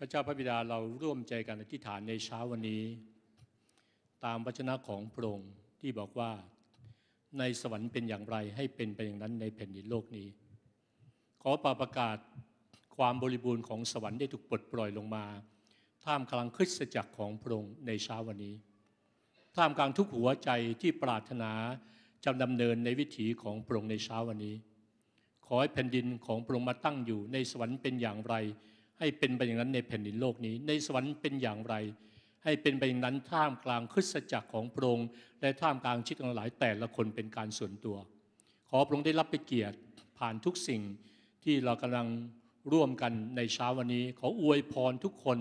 พระเจ้าพระบิดาเราร่วมใจกันอธิษฐานในเช้าวันนี้ ตามวจนะของพระองค์ที่บอกว่า ในสวรรค์เป็นอย่างไรให้เป็นไปอย่างนั้นในแผ่นดินโลกนี้ ขอปาประกาศความบริบูรณ์ของสวรรค์ได้ถูกปลดปล่อยลงมา ท่ามกลางคริสตจักรของพระองค์ในเช้าวันนี้ ท่ามกลางทุกหัวใจที่ปรารถนาจะดำเนินในวิถีของพระองค์ในเช้าวันนี้ ขอให้แผ่นดินของพระองค์มาตั้งอยู่ ในสวรรค์เป็นอย่างไรให้เป็นไปอย่างนั้นในแผ่นดินโลกนี้ ในสวรรค์เป็นอย่างไร ให้เป็นไปอย่างนั้นท่ามกลางคริสตจักรของพระองค์และท่ามกลางชิดของหลาย แต่ละคนเป็นการส่วนตัว ขอพระองค์ได้รับไปเกียรติผ่านทุกสิ่ง ที่เรากำลังร่วมกันในเช้าวันนี้ขออวยพรทุกคน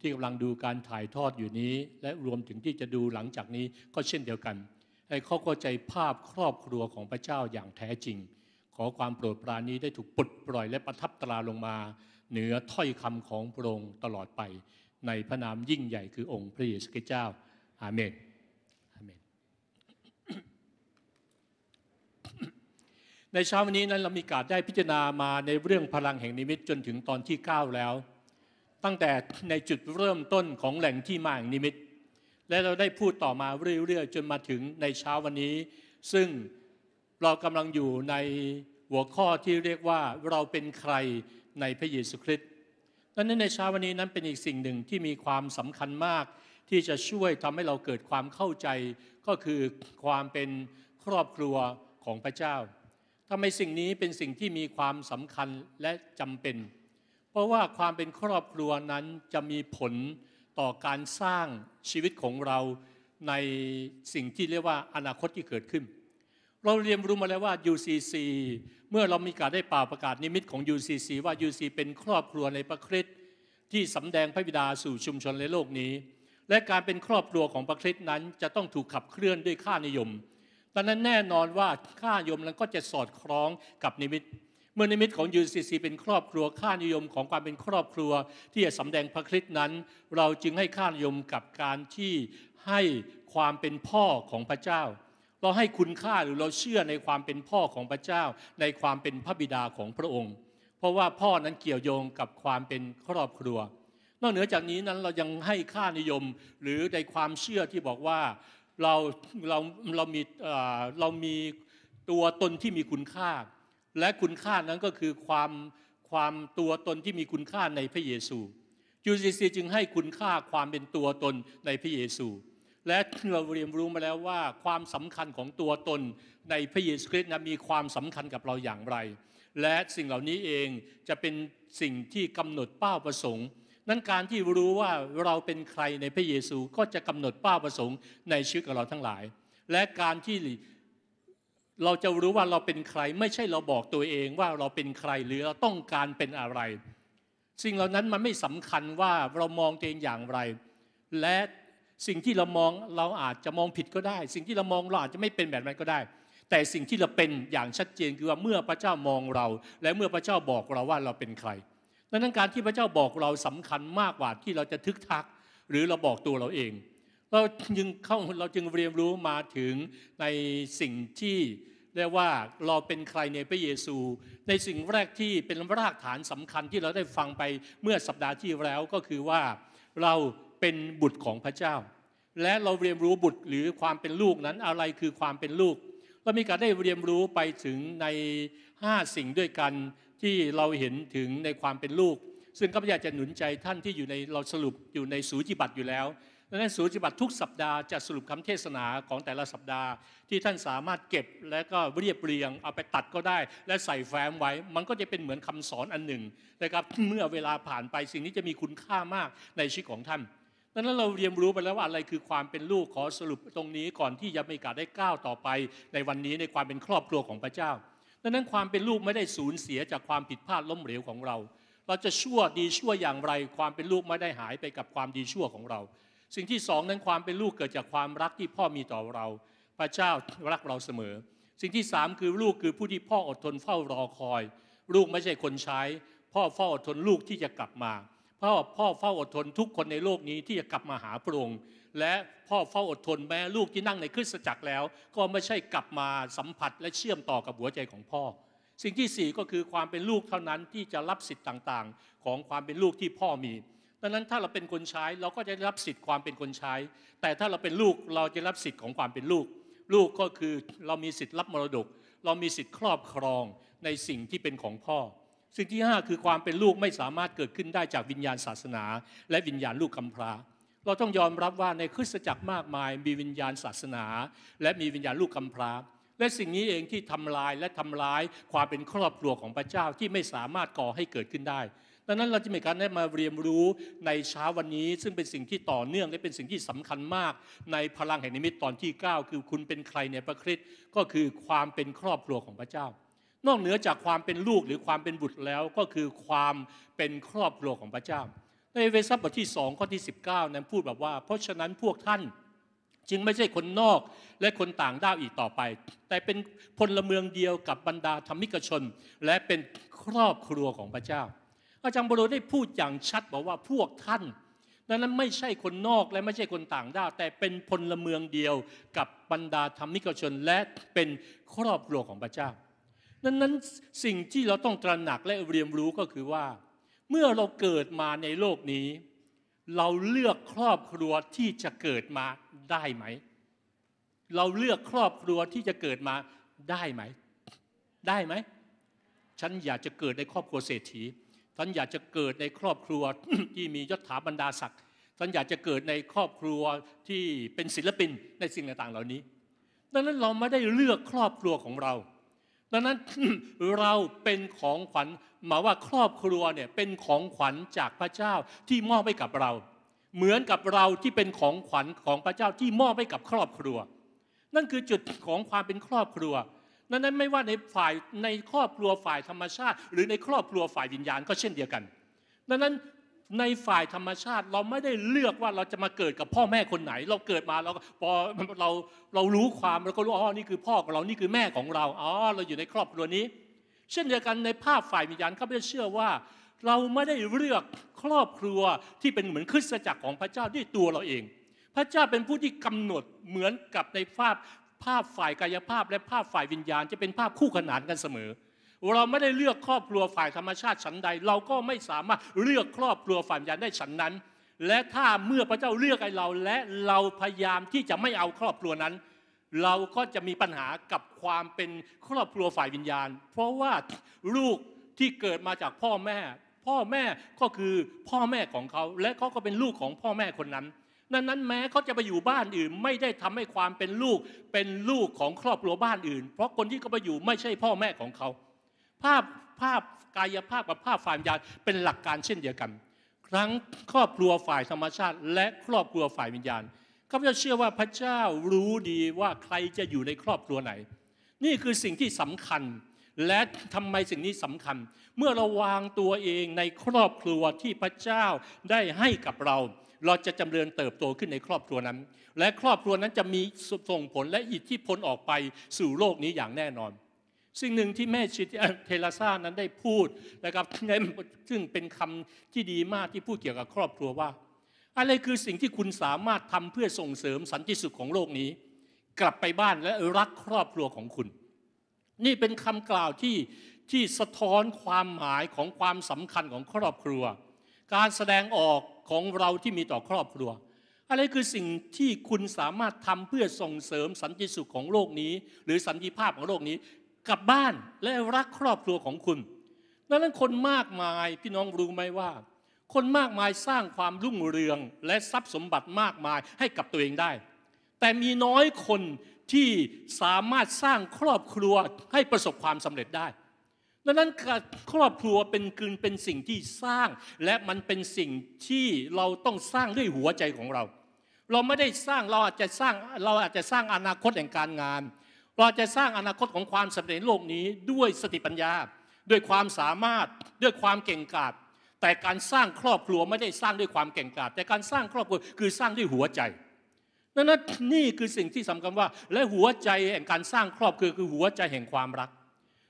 ที่กำลังดูการถ่ายทอดอยู่นี้ และรวมถึงที่จะดูหลังจากนี้ก็เช่นเดียวกัน ให้เข้าใจภาพครอบครัวของพระเจ้าอย่างแท้จริง ขอความโปรดปรานนี้ได้ถูกปลดปล่อยและประทับตราลงมาเหนือถ้อยคำของพระองค์ตลอดไปในพระนามยิ่งใหญ่คือองค์พระเยซูคริสต์เจ้า อาเมนอาเมนในเช้าวันนี้นั้นเรามีการได้พิจารณามาในเรื่องพลังแห่งนิมิตจนถึงตอนที่ 9 แล้ว ตั้งแต่ในจุดเริ่มต้นของแหล่งที่มาแห่งนิมิต และเราได้พูดต่อมาเรื่อยๆจนมาถึงในเช้าวันนี้ ซึ่งเรากำลังอยู่ในหัวข้อที่เรียกว่าเราเป็นใครในพระเยซูคริสต์ดังนั้นในเช้าวันนี้นั้นเป็นอีกสิ่งหนึ่งที่มีความสำคัญมาก ที่จะช่วยทำให้เราเกิดความเข้าใจ ก็คือความเป็นครอบครัวของพระเจ้าทำไมสิ่งนี้เป็นสิ่งที่มีความสำคัญและจำเป็น เพราะว่าความเป็นครอบครัวนั้นจะมีผลต่อการสร้างชีวิตของเราในสิ่งที่เรียกว่าอนาคตที่เกิดขึ้นเราเรียนรู้มาแล้วว่า UCC เมื่อเรามีการได้ป่าประกาศนิมิตของ UCC ว่า UCC เป็นครอบครัวในพระคริสต์ที่สำแดงพระบิดาสู่ชุมชนในโลกนี้ และการเป็นครอบครัวของพระคริสต์นั้น จะต้องถูกขับเคลื่อนด้วยค่านิยมดังนั้นแน่นอนว่าค่านิยมนั้นก็จะสอดคล้องกับนิมิต เมื่อนิมิตของ UCC เป็นครอบครัวค่านิยมของความเป็นครอบครัว ที่จะสำแดงพระคริสต์นั้น เราจึงให้ค่านิยมกับการที่ให้ความเป็นพ่อของพระเจ้าเราให้คุณค่าหรือเราเชื่อในความเป็นพ่อของพระเจ้า ในความเป็นพระบิดาของพระองค์ เพราะว่าพ่อนั้นเกี่ยวโยงกับความเป็นครอบครัวนอกเหนือจากนี้นั้นเรายังให้ค่านิยมหรือในความเชื่อที่บอกว่าเราเราเรามีเรา มีตัวตนที่มีคุณค่า และคุณค่านั้นก็คือความความตัวตนที่มีคุณค่าในพระเยซููีซีจึงให้คุณค่าความเป็นตัวตนในพระเยซูและเราเรียนรู้มาแล้วว่า ความสำคัญของตัวตนในพระเยซูคริสต์นะมีความสำคัญกับเราอย่างไร และสิ่งเหล่านี้เองจะเป็นสิ่งที่กำหนดเป้าประสงค์ นั้นการที่รู้ว่าเราเป็นใครในพระเยซูก็จะกำหนดเป้าประสงค์ในชีวิตของเราทั้งหลาย และการที่เราจะรู้ว่าเราเป็นใคร ไม่ใช่เราบอกตัวเองว่าเราเป็นใครหรือเราต้องการเป็นอะไร สิ่งเหล่านั้นมันไม่สำคัญว่าเรามองตัวเองอย่างไร และสิ่งที่เรามองเราอาจจะมองผิดก็ได้ สิ่งที่เรามองเราอาจจะไม่เป็นแบบนั้นก็ได้ แต่สิ่งที่เราเป็นอย่างชัดเจนคือว่าเมื่อพระเจ้ามองเรา และเมื่อพระเจ้าบอกเราว่าเราเป็นใครดังนั้นการที่พระเจ้าบอกเราสำคัญมากกว่าที่เราจะทึกทัก หรือเราบอกตัวเราเอง เราจึงเข้าเราจึงเรียนรู้มาถึงในสิ่งที่เรียกว่าเราเป็นใครในพระเยซู ในสิ่งแรกที่เป็นรากฐานสำคัญที่เราได้ฟังไปเมื่อสัปดาห์ที่แล้วก็คือว่าเราเป็นบุตรของพระเจ้า และเราเรียนรู้บุตรหรือความเป็นลูกนั้นอะไรคือความเป็นลูก เรามีการได้เรียนรู้ไปถึงใน 5 สิ่งด้วยกันที่เราเห็นถึงในความเป็นลูก ซึ่งก็อยากจะหนุนใจท่านที่อยู่ในเราสรุปอยู่ในสูจิบัติอยู่ แล้วดังนั้นสูจิบัติทุกสัปดาห์จะสรุปคำเทศนาของแต่ละสัปดาห์ ที่ท่านสามารถเก็บและก็เรียบเรียงเอาไปตัดก็ได้ และใส่แฟ้มไว้ มันก็จะเป็นเหมือนคำสอนอันหนึ่งนะครับเมื่อเวลาผ่านไปสิ่งนี้จะมีคุณค่ามากในชีวิตของท่านดังนั้นเราเรียนรู้ไปแล้วว่าอะไรคือความเป็นลูกขอสรุปตรงนี้ก่อนที่จะมีการได้ก้าวต่อไปในวันนี้ในความเป็นครอบครัวของพระเจ้าดังนั้นความเป็นลูกไม่ได้สูญเสียจากความผิดพลาดล้มเหลวของเรา เราจะชั่วดีชั่วอย่างไร ความเป็นลูกไม่ได้หายไปกับความดีชั่วของเรา สิ่งที่สองนั้นความเป็นลูกเกิดจากความรักที่พ่อมีต่อเรา พระเจ้ารักเราเสมอ สิ่งที่สามคือลูกคือผู้ที่พ่ออดทนเฝ้ารอคอย ลูกไม่ใช่คนใช้ พ่อเฝ้าอดทนลูกที่จะกลับมาพ่อพ่อเฝ้าอดทนทุกคนในโลกนี้ที่จะกลับมาหาพระองค์และพ่อเฝ้าอดทนแม้ลูกที่นั่งในคริสตจักรแล้ว ก็ไม่ใช่กลับมาสัมผัสและเชื่อมต่อกับหัวใจของพ่อ สิ่งที่สี่ก็คือความเป็นลูกเท่านั้นที่จะรับสิทธิ์ต่างๆ ของความเป็นลูกที่พ่อมี ดังนั้นถ้าเราเป็นคนใช้เราก็จะรับสิทธิ์ความเป็นคนใช้ แต่ถ้าเราเป็นลูกเราจะรับสิทธิ์ของความเป็นลูก ลูกก็คือเรามีสิทธิ์รับมรดก เรามีสิทธิ์ครอบครองในสิ่งที่เป็นของพ่อสิ่งที่5คือความเป็นลูกไม่สามารถเกิดขึ้นได้จากวิญญาณศาสนา และวิญญาณลูกกำพร้า เราต้องยอมรับว่าในคริสตจักรมากมาย มีวิญญาณศาสนา และมีวิญญาณลูกกำพร้า และสิ่งนี้เองที่ทำลายและทำร้าย ความเป็นครอบครัวของพระเจ้าที่ไม่สามารถก่อให้เกิดขึ้นได้ ดังนั้นเราจะมีการได้มาเรียนรู้ในเช้าวันนี้ซึ่งเป็นสิ่งที่ต่อเนื่องและเป็นสิ่งที่สำคัญมาก ในพลังแห่งนิมิตตอนที่ 9 คือคุณเป็นใครในพระคริสต์ก็คือความเป็นครอบครัวของพระเจ้านอกเหนือจากความเป็นลูกหรือความเป็นบุตรแล้วก็คือความเป็นครอบครัวของพระเจ้า ในเวซัสบทที่สองข้อที่19นั้นพูดแบบว่า เพราะฉะนั้นพวกท่าน จึงไม่ใช่คนนอกและคนต่างด้าวอีกต่อไป แต่เป็นพลเมืองเดียว กับบรรดาธรรมิกชน และเป็นครอบครัวของพระเจ้าอาจารย์บรูได้พูดอย่างชัดบอกว่าพวกท่านนั้นไม่ใช่คนนอกและไม่ใช่คนต่างด้าวแต่เป็นพลเมืองเดียวกับบรรดาธรรมิกชน และเป็นครอบครัวของพระเจ้านันนั้นสิ่งที่เราต้องตระหนักและเรียนรู้ก็คือว่า เมื่อเราเกิดมาในโลกนี้ เราเลือกครอบครัวที่จะเกิดมาได้ไหม เราเลือกครอบครัวที่จะเกิดมาได้ไหม ได้ไหม ฉันอยากจะเกิดในครอบครัวเศรษฐี ฉันอยากจะเกิดในครอบครัวที่มียศถาบรรดาศักดิ์ฉันอยากจะเกิดในครอบครัวที่เป็นศิลปินในสิ่งต่างๆเหล่านี้ ดังนั้นเราไม่ได้เลือกครอบครัวของเราดังนั้นเราเป็นของขวัญหมายว่าครอบครัวเนี่ยเป็นของขวัญจากพระเจ้าที่มอบให้กับเรา เหมือนกับเราที่เป็นของขวัญของพระเจ้าที่มอบให้กับครอบครัว นั่นคือจุดของความเป็นครอบครัวันั้นไม่ว่าในฝ่ายในครอบครัวฝ่ายธรรมชาติ หรือในครอบครัวฝ่ายวิญญาณก็เช่นเดียวกัน ดังนั้นในฝ่ายธรรมชาติเราไม่ได้เลือกว่าเราจะมาเกิดกับพ่อแม่คนไหน เราเกิดมาเราพอเราเรารู้ความเราก็รู้อ๋อนี่คือพ่อของเรานี่คือแม่ของเราอ๋อเราอยู่ในครอบครัวนี้ เช่นเดียวกันในภาพฝ่ายวิญญาณข้าพเจ้าเชื่อว่าเราไม่ได้เลือกครอบครัวที่เป็นเหมือนคริสตจักรของพระเจ้าด้วยตัวเราเอง พระเจ้าเป็นผู้ที่กำหนดเหมือนกับในภาพภาพฝ่ายกายภาพและภาพฝ่ายวิญญาณจะเป็นภาพคู่ขนานกันเสมอเเราไม่ได้เลือกครอบครัวฝ่ายธรรมชาติฉันใด เราก็ไม่สามารถเลือกครอบครัวฝ่ายญาณได้ฉันนั้น และถ้าเมื่อพระเจ้าเลือกให้เราและเราพยายามที่จะไม่เอาครอบครัวนั้น เราก็จะมีปัญหากับความเป็นครอบครัวฝ่ายวิญญาณ เพราะว่าลูกที่เกิดมาจากพ่อแม่ พ่อแม่ก็คือพ่อแม่ของเขา และเขาก็เป็นลูกของพ่อแม่คนนั้นันั้นแม้เขาจะไปอยู่บ้านอื่น ไม่ได้ทำให้ความเป็นลูก เป็นลูกของครอบครัวบ้านอื่น เพราะคนที่เขาไปอยู่ไม่ใช่พ่อแม่ของเขาภาพภาพกายภาพกับภาพฝ่ายวิญญาณเป็นหลักการเช่นเดียวกัน ครั้งครอบครัวฝ่ายธรรมชาติและครอบครัวฝ่ายวิญญาณข้าพเจ้าเชื่อว่าพระเจ้ารู้ดีว่าใครจะอยู่ในครอบครัวไหน นี่คือสิ่งที่สำคัญและทำไมสิ่งนี้สำคัญ เมื่อเราวางตัวเองในครอบครัวที่พระเจ้าได้ให้กับเรา เราจะจำเริญเติบโตขึ้นในครอบครัวนั้น และครอบครัวนั้นจะมีส่งผลและอิทธิพลออกไปสู่โลกนี้อย่างแน่นอนสิ่งหนึ่งที่แม่ชิดเทเลซ่านั้นได้พูดนะครับ ซึ่งเป็นคำที่ดีมากที่พูดเกี่ยวกับครอบครัวว่า อะไรคือสิ่งที่คุณสามารถทำเพื่อส่งเสริมสันติสุขของโลกนี้ กลับไปบ้านและรักครอบครัวของคุณ นี่เป็นคำกล่าวที่ที่สะท้อนความหมายของความสำคัญของครอบครัว การแสดงออกของเราที่มีต่อครอบครัว อะไรคือสิ่งที่คุณสามารถทำเพื่อส่งเสริมสันติสุขของโลกนี้ หรือสันติภาพของโลกนี้กลับบ้านและรักครอบครัวของคุณ ดังนั้นคนมากมายพี่น้องรู้ไหมว่า คนมากมายสร้างความรุ่งเรืองและทรัพย์สมบัติมากมายให้กับตัวเองได้ แต่มีน้อยคนที่สามารถสร้างครอบครัวให้ประสบความสำเร็จได้ ดังนั้นครอบครัวเป็นคืนเป็นสิ่งที่สร้าง และมันเป็นสิ่งที่เราต้องสร้างด้วยหัวใจของเรา เราไม่ได้สร้างเราอาจจะสร้างเราอาจจะสร้างอนาคตแห่งการงานเราจะสร้างอนาคตของความสำเร็จโลกนี้ด้วยสติปัญญาด้วยความสามารถด้วยความเก่งกาจแต่การสร้างครอบครัวไม่ได้สร้างด้วยความเก่งกาจแต่การสร้างครอบครัวคือสร้างด้วยหัวใจนั่นนี่คือสิ่งที่สำคัญว่าและหัวใจแห่งการสร้างครอบครัวคือหัวใจแห่งความรัก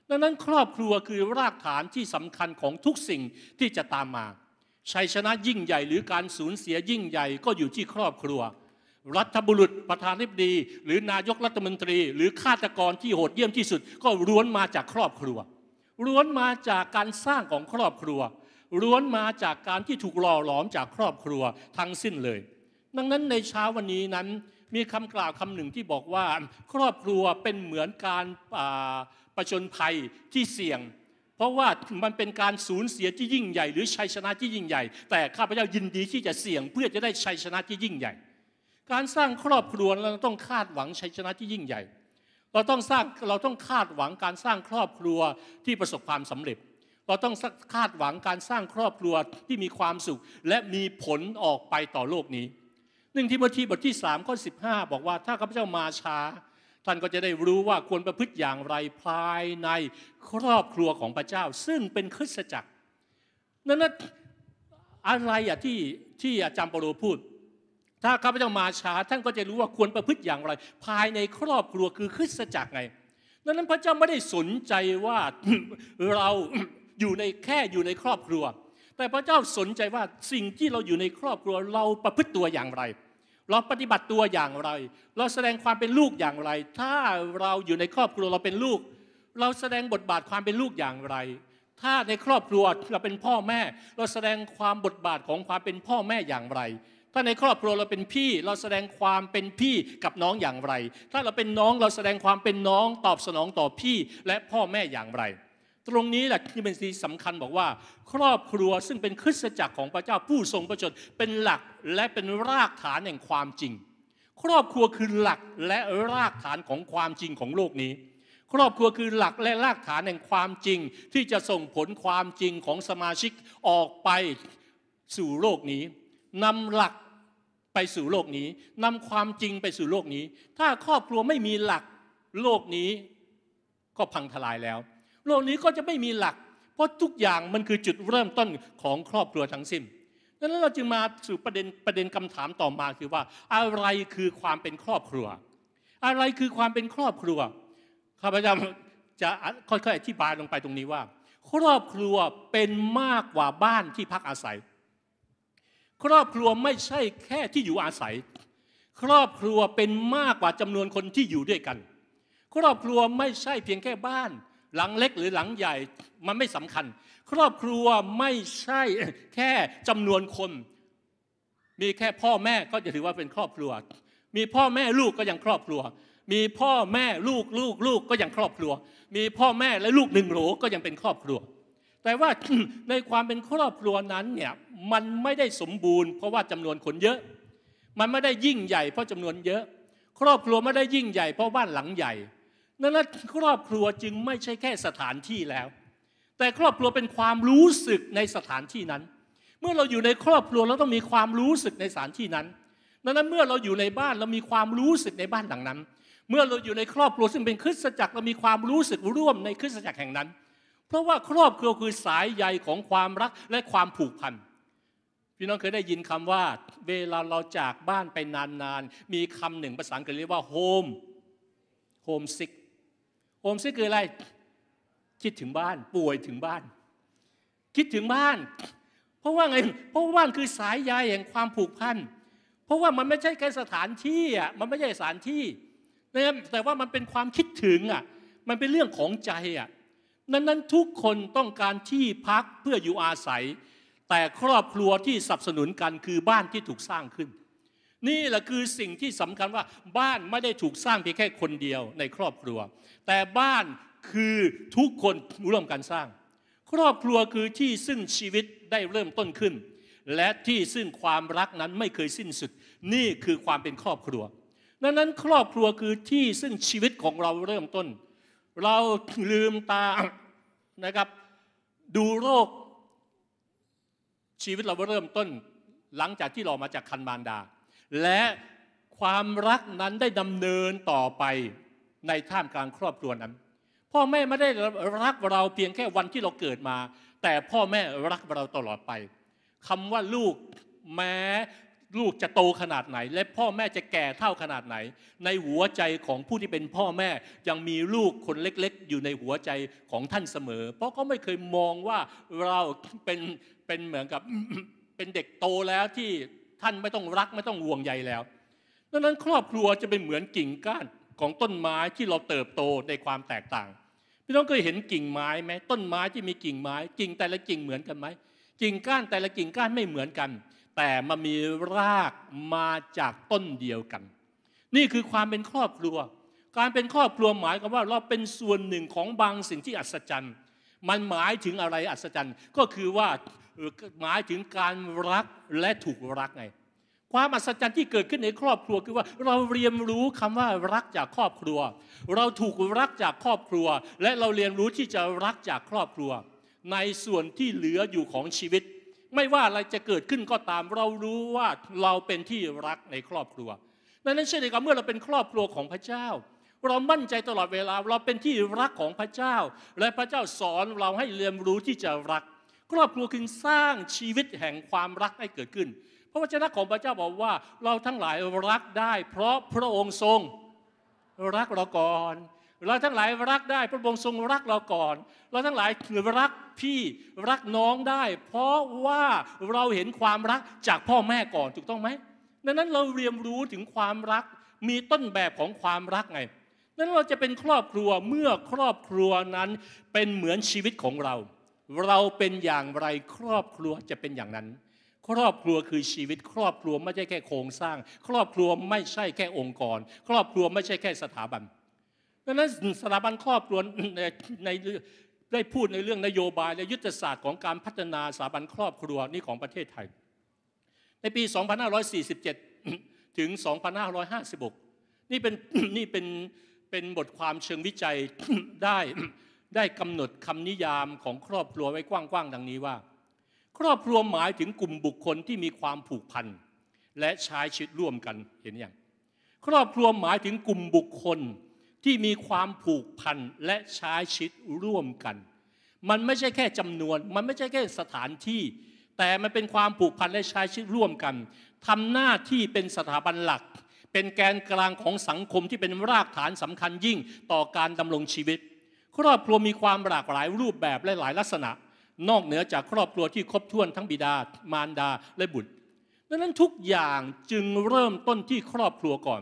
ดังนั้นครอบครัวคือรากฐานที่สำคัญของทุกสิ่งที่จะตามมา ชัยชนะยิ่งใหญ่หรือการสูญเสียยิ่งใหญ่ก็อยู่ที่ครอบครัวรัฐบุรุษประธานาิบดี หรือนายกรัฐมนตรี หรือฆาตกรที่โหดเยี่ยมที่สุด ก็ล้วนมาจากครอบครัวล้วนมาจากการสร้างของครอบครัวล้วนมาจากการที่ถูกหล่อหลอมจากครอบครัวทั้งสิ้นเลย ดังนั้นในเช้าวันนี้นั้นมีคำกล่าวคำหนึ่งที่บอกว่าครอบครัวเป็นเหมือนการประชนภัยที่เสี่ยง เพราะว่ามันเป็นการสูญเสียที่ยิ่งใหญ่หรือชัยชนะที่ยิ่งใหญ่ แต่ข้าพเจ้ายินดีที่จะเสี่ยง เพื่อจะได้ชัยชนะที่ยิ่งใหญ่การสร้างครอบครัวเราต้องคาดหวังชัยชนะที่ยิ่งใหญ่เราต้องสร้างเราต้องคาดหวังการสร้างครอบครัวที่ประสบความสำเร็จ เราต้องคาดหวังการสร้างครอบครัวที่มีความสุข และมีผลออกไปต่อโลกนี้หนึ่งที่ัทธีวบทที่สามข้อสิบห้าบอกว่า ถ้าข้าพเจ้ามาช้า ท่านก็จะได้รู้ว่าควรประพฤติอย่างไรภายในครอบครัวของพระเจ้าซึ่งเป็นคริสตจักร นั้นอะไรอะที่ที่อาจารย์ปรโรพูดถ้าข้าพเจ้ามาช้าท่านก็จะรู้ว่าควรประพฤติอย่างไร ภายในครอบครัวคือคริสจักรไง ดังนั้นพระเจ้าไม่ได้สนใจว่าเราอยู่ในแค่อยู่ในครอบครัว แต่พระเจ้าสนใจว่าสิ่งที่เราอยู่ในครอบครัวเราประพฤติตัวอย่างไร เราปฏิบัติตัวอย่างไร เราแสดงความเป็นลูกอย่างไร ถ้าเราอยู่ในครอบครัวเราเป็นลูก เราแสดงบทบาทความเป็นลูกอย่างไร ถ้าในครอบครัวเราเป็นพ่อแม่ เราแสดงความบทบาทของความเป็นพ่อแม่อย่างไรถ้าในครอบครัวเราเป็นพี่เราแสดงความเป็นพี่กับน้องอย่างไร ถ้าเราเป็นน้องเราแสดงความเป็นน้องตอบสนองต่อพี่และพ่อแม่อย่างไร ตรงนี้แหละที่เป็นสิ่งสำคัญบอกว่า ครอบครัวซึ่งเป็นคริสตจักรของพระเจ้าผู้ทรงประชนเป็นหลักและเป็นรากฐานแห่งความจริง ครอบครัวคือหลักและรากฐานของความจริงของโลกนี้ ครอบครัวคือหลักและรากฐานแห่งความจริงที่จะส่งผลความจริงของสมาชิกออกไปสู่โลกนี้นำหลักไปสู่โลกนี้นำความจริงไปสู่โลกนี้ ถ้าครอบครัวไม่มีหลัก โลกนี้ ก็พังทลายแล้ว โลกนี้ก็จะไม่มีหลัก เพราะทุกอย่างมันคือจุดเริ่มต้นของครอบครัวทั้งสิ้นดังนั้นเราจึงมาสู่ประเด็นประเด็นคำถามต่อมาคือว่า อะไรคือความเป็นครอบครัว อะไรคือความเป็นครอบครัวข้าพเจ้าจะค่อยๆอธิบายลงไปตรงนี้ว่า ครอบครัวเป็นมากกว่าบ้านที่พักอาศัยครอบครัวไม่ใช่แค่ที่อยู่อาศัย ครอบครัวเป็นมากกว่าจำนวนคนที่อยู่ด้วยกัน ครอบครัวไม่ใช่เพียงแค่บ้าน หลังเล็กหรือหลังใหญ่มันไม่สำคัญ ครอบครัวไม่ใช่แค่จำนวนคน มีแค่พ่อแม่ก็จะถือว่าเป็นครอบครัว มีพ่อแม่ลูกก็ยังครอบครัว มีพ่อแม่ลูกลูกลูกก็ยังครอบครัว มีพ่อแม่และลูกหนึ่งโหลก็ยังเป็นครอบครัวแต่ว่าในความเป็นครอบครัวนั้นเนี่ยมันไม่ได้สมบูรณ์เพราะว่าจำนวนคนเยอะ มันไม่ได้ยิ่งใหญ่เพราะจำนวนเยอะ ครอบครัวไม่ได้ยิ่งใหญ่เพราะบ้านหลังใหญ่นั้นครอบครัวจึงไม่ใช่แค่สถานที่แล้ว แต่ครอบครัวเป็นความรู้สึกในสถานที่นั้น เมื่อเราอยู่ในครอบครัวเราต้องมีความรู้สึกในสถานที่นั้นันั้นเมื่อเราอยู่ในบ้านเรามีความรู้สึกในบ้านหลังนั้น เมื่อเราอยู่ในครอบครัวซึ่งเป็นคริสตจักรเรามีความรู้สึกร่วมในคริสตจักรแห่งนั้นเพราะว่าครอบครัวคือสายใยของความรักและความผูกพัน พี่น้องเคยได้ยินคำว่า เวลาเราจากบ้านไปนานๆ มีคำหนึ่งภาษาอังกฤษเรียกว่าโฮมโฮมซิกโฮมซิกคืออะไร คิดถึงบ้านป่วยถึงบ้านคิดถึงบ้าน เพราะว่าไงเพราะว่าบ้านคือสายใยแห่งความผูกพันเพราะว่ามันไม่ใช่แค่สถานที่อ่ะมันไม่ใช่สถานที่นะครับแต่ว่ามันเป็นความคิดถึงอ่ะมันเป็นเรื่องของใจอ่ะนั้นนั้นทุกคนต้องการที่พักเพื่ออยู่อาศัย แต่ครอบครัวที่สนับสนุนกันคือบ้านที่ถูกสร้างขึ้น นี่แหละคือสิ่งที่สำคัญว่าบ้านไม่ได้ถูกสร้างเพียงแค่คนเดียวในครอบครัว แต่บ้านคือทุกคนร่วมกันสร้าง ครอบครัวคือที่ซึ่งชีวิตได้เริ่มต้นขึ้น และที่ซึ่งความรักนั้นไม่เคยสิ้นสุดนี่คือความเป็นครอบครัว ดังนั้นครอบครัวคือที่ซึ่งชีวิตของเราเริ่มต้นเราลืมตานะครับ ดูโรคชีวิตเราเริ่มต้นหลังจากที่เรามาจากคันมารดา และความรักนั้นได้ดำเนินต่อไปในท่ามกลางครอบครัวนั้น พ่อแม่ไม่ได้รักเราเพียงแค่วันที่เราเกิดมา แต่พ่อแม่รักเราตลอดไปคำว่าลูกแม้ลูกจะโตขนาดไหน และพ่อแม่จะแก่เท่าขนาดไหน ในหัวใจของผู้ที่เป็นพ่อแม่ยังมีลูกคนเล็กๆ อยู่ในหัวใจของท่านเสมอ เพราะเขาไม่เคยมองว่าเราเป็นเป็นเหมือนกับเป็นเด็กโตแล้วที่ท่านไม่ต้องรักไม่ต้องห่วงใยแล้วดังนั้นครอบครัวจะเป็นเหมือนกิ่งก้านของต้นไม้ที่เราเติบโตในความแตกต่างพี่น้องเคยเห็นกิ่งไม้ไหมต้นไม้ที่มีกิ่งไม้กิ่งแต่ละกิ่งเหมือนกันไหมกิ่งก้านแต่ละกิ่งก้านไม่เหมือนกันแต่มันมีรากมาจากต้นเดียวกัน นี่คือความเป็นครอบครัว การเป็นครอบครัวหมายความว่าเราเป็นส่วนหนึ่งของบางสิ่งที่อัศจรรย์ มันหมายถึงอะไรอัศจรรย์ ก็คือว่าหมายถึงการรักและถูกรักไง ความอัศจรรย์ที่เกิดขึ้นในครอบครัวคือว่าเราเรียนรู้คำว่ารักจากครอบครัว เราถูกรักจากครอบครัว และเราเรียนรู้ที่จะรักจากครอบครัว ในส่วนที่เหลืออยู่ของชีวิตไม่ว่าอะไรจะเกิดขึ้นก็ตามเรารู้ว่าเราเป็นที่รักในครอบครัวดังนั้นเช่นเดียวกันเมื่อเราเป็นครอบครัวของพระเจ้า เรามั่นใจตลอดเวลาเราเป็นที่รักของพระเจ้า และพระเจ้าสอนเราให้เรียนรู้ที่จะรัก ครอบครัวคือสร้างชีวิตแห่งความรักให้เกิดขึ้นพระวจนะของพระเจ้าบอกว่า เราทั้งหลายรักได้ เพราะพระองค์ทรง รักเราก่อนเราทั้งหลายรักได้พระองค์ทรงรักเราก่อน เราทั้งหลายรักพี่รักน้องได้ เพราะว่าเราเห็นความรักจากพ่อแม่ก่อนถูกต้องไหมดังนั้นเราเรียนรู้ถึงความรักมีต้นแบบของความรักไงนั้นเราจะเป็นครอบครัวเมื่อครอบครัวนั้น เป็นเหมือนชีวิตของเรา เราเป็นอย่างไรครอบครัวจะเป็นอย่างนั้น ครอบครัวคือชีวิต ครอบครัวไม่ใช่แค่โครงสร้าง ครอบครัวไม่ใช่แค่องค์กร ครอบครัวไม่ใช่แค่สถาบันดังนั้นสถาบันครอบครัวในได้พูดในเรื่องนโยบายและยุทธศาสตร์ของการพัฒนาสถาบันครอบครัว นี่ของประเทศไทย ในปี 2547 ถึง 2556 นี่เป็นนี่เป็นเป็นบทความเชิงวิจัยได้ได้กำหนดคำนิยามของครอบครัวไว้กว้างๆ ดังนี้ว่า ครอบครัวหมายถึงกลุ่มบุคคลที่มีความผูกพันและใช้ชีวิตร่วมกันเห็นอย่างครอบครัวหมายถึงกลุ่มบุคคลที่มีความผูกพันและใช้ชีิดร่วมกัน มันไม่ใช่แค่จำนวน มันไม่ใช่แค่สถานที่ แต่มันเป็นความผูกพันและใช้ชีิดร่วมกัน ทำหน้าที่เป็นสถาบันหลัก เป็นแกนกลางของสังคมที่เป็นรากฐานสำคัญยิ่งต่อการดำรงชีวิต ครอบครัวมีความหลากหลายรูปแบบและหลายลักษณะ นอกเหนือจากครอบครัวที่ครบถ้วนทั้งบิดา มารดา และบุตรดังนั้นทุกอย่างจึงเริ่มต้นที่ครอบครัวก่อน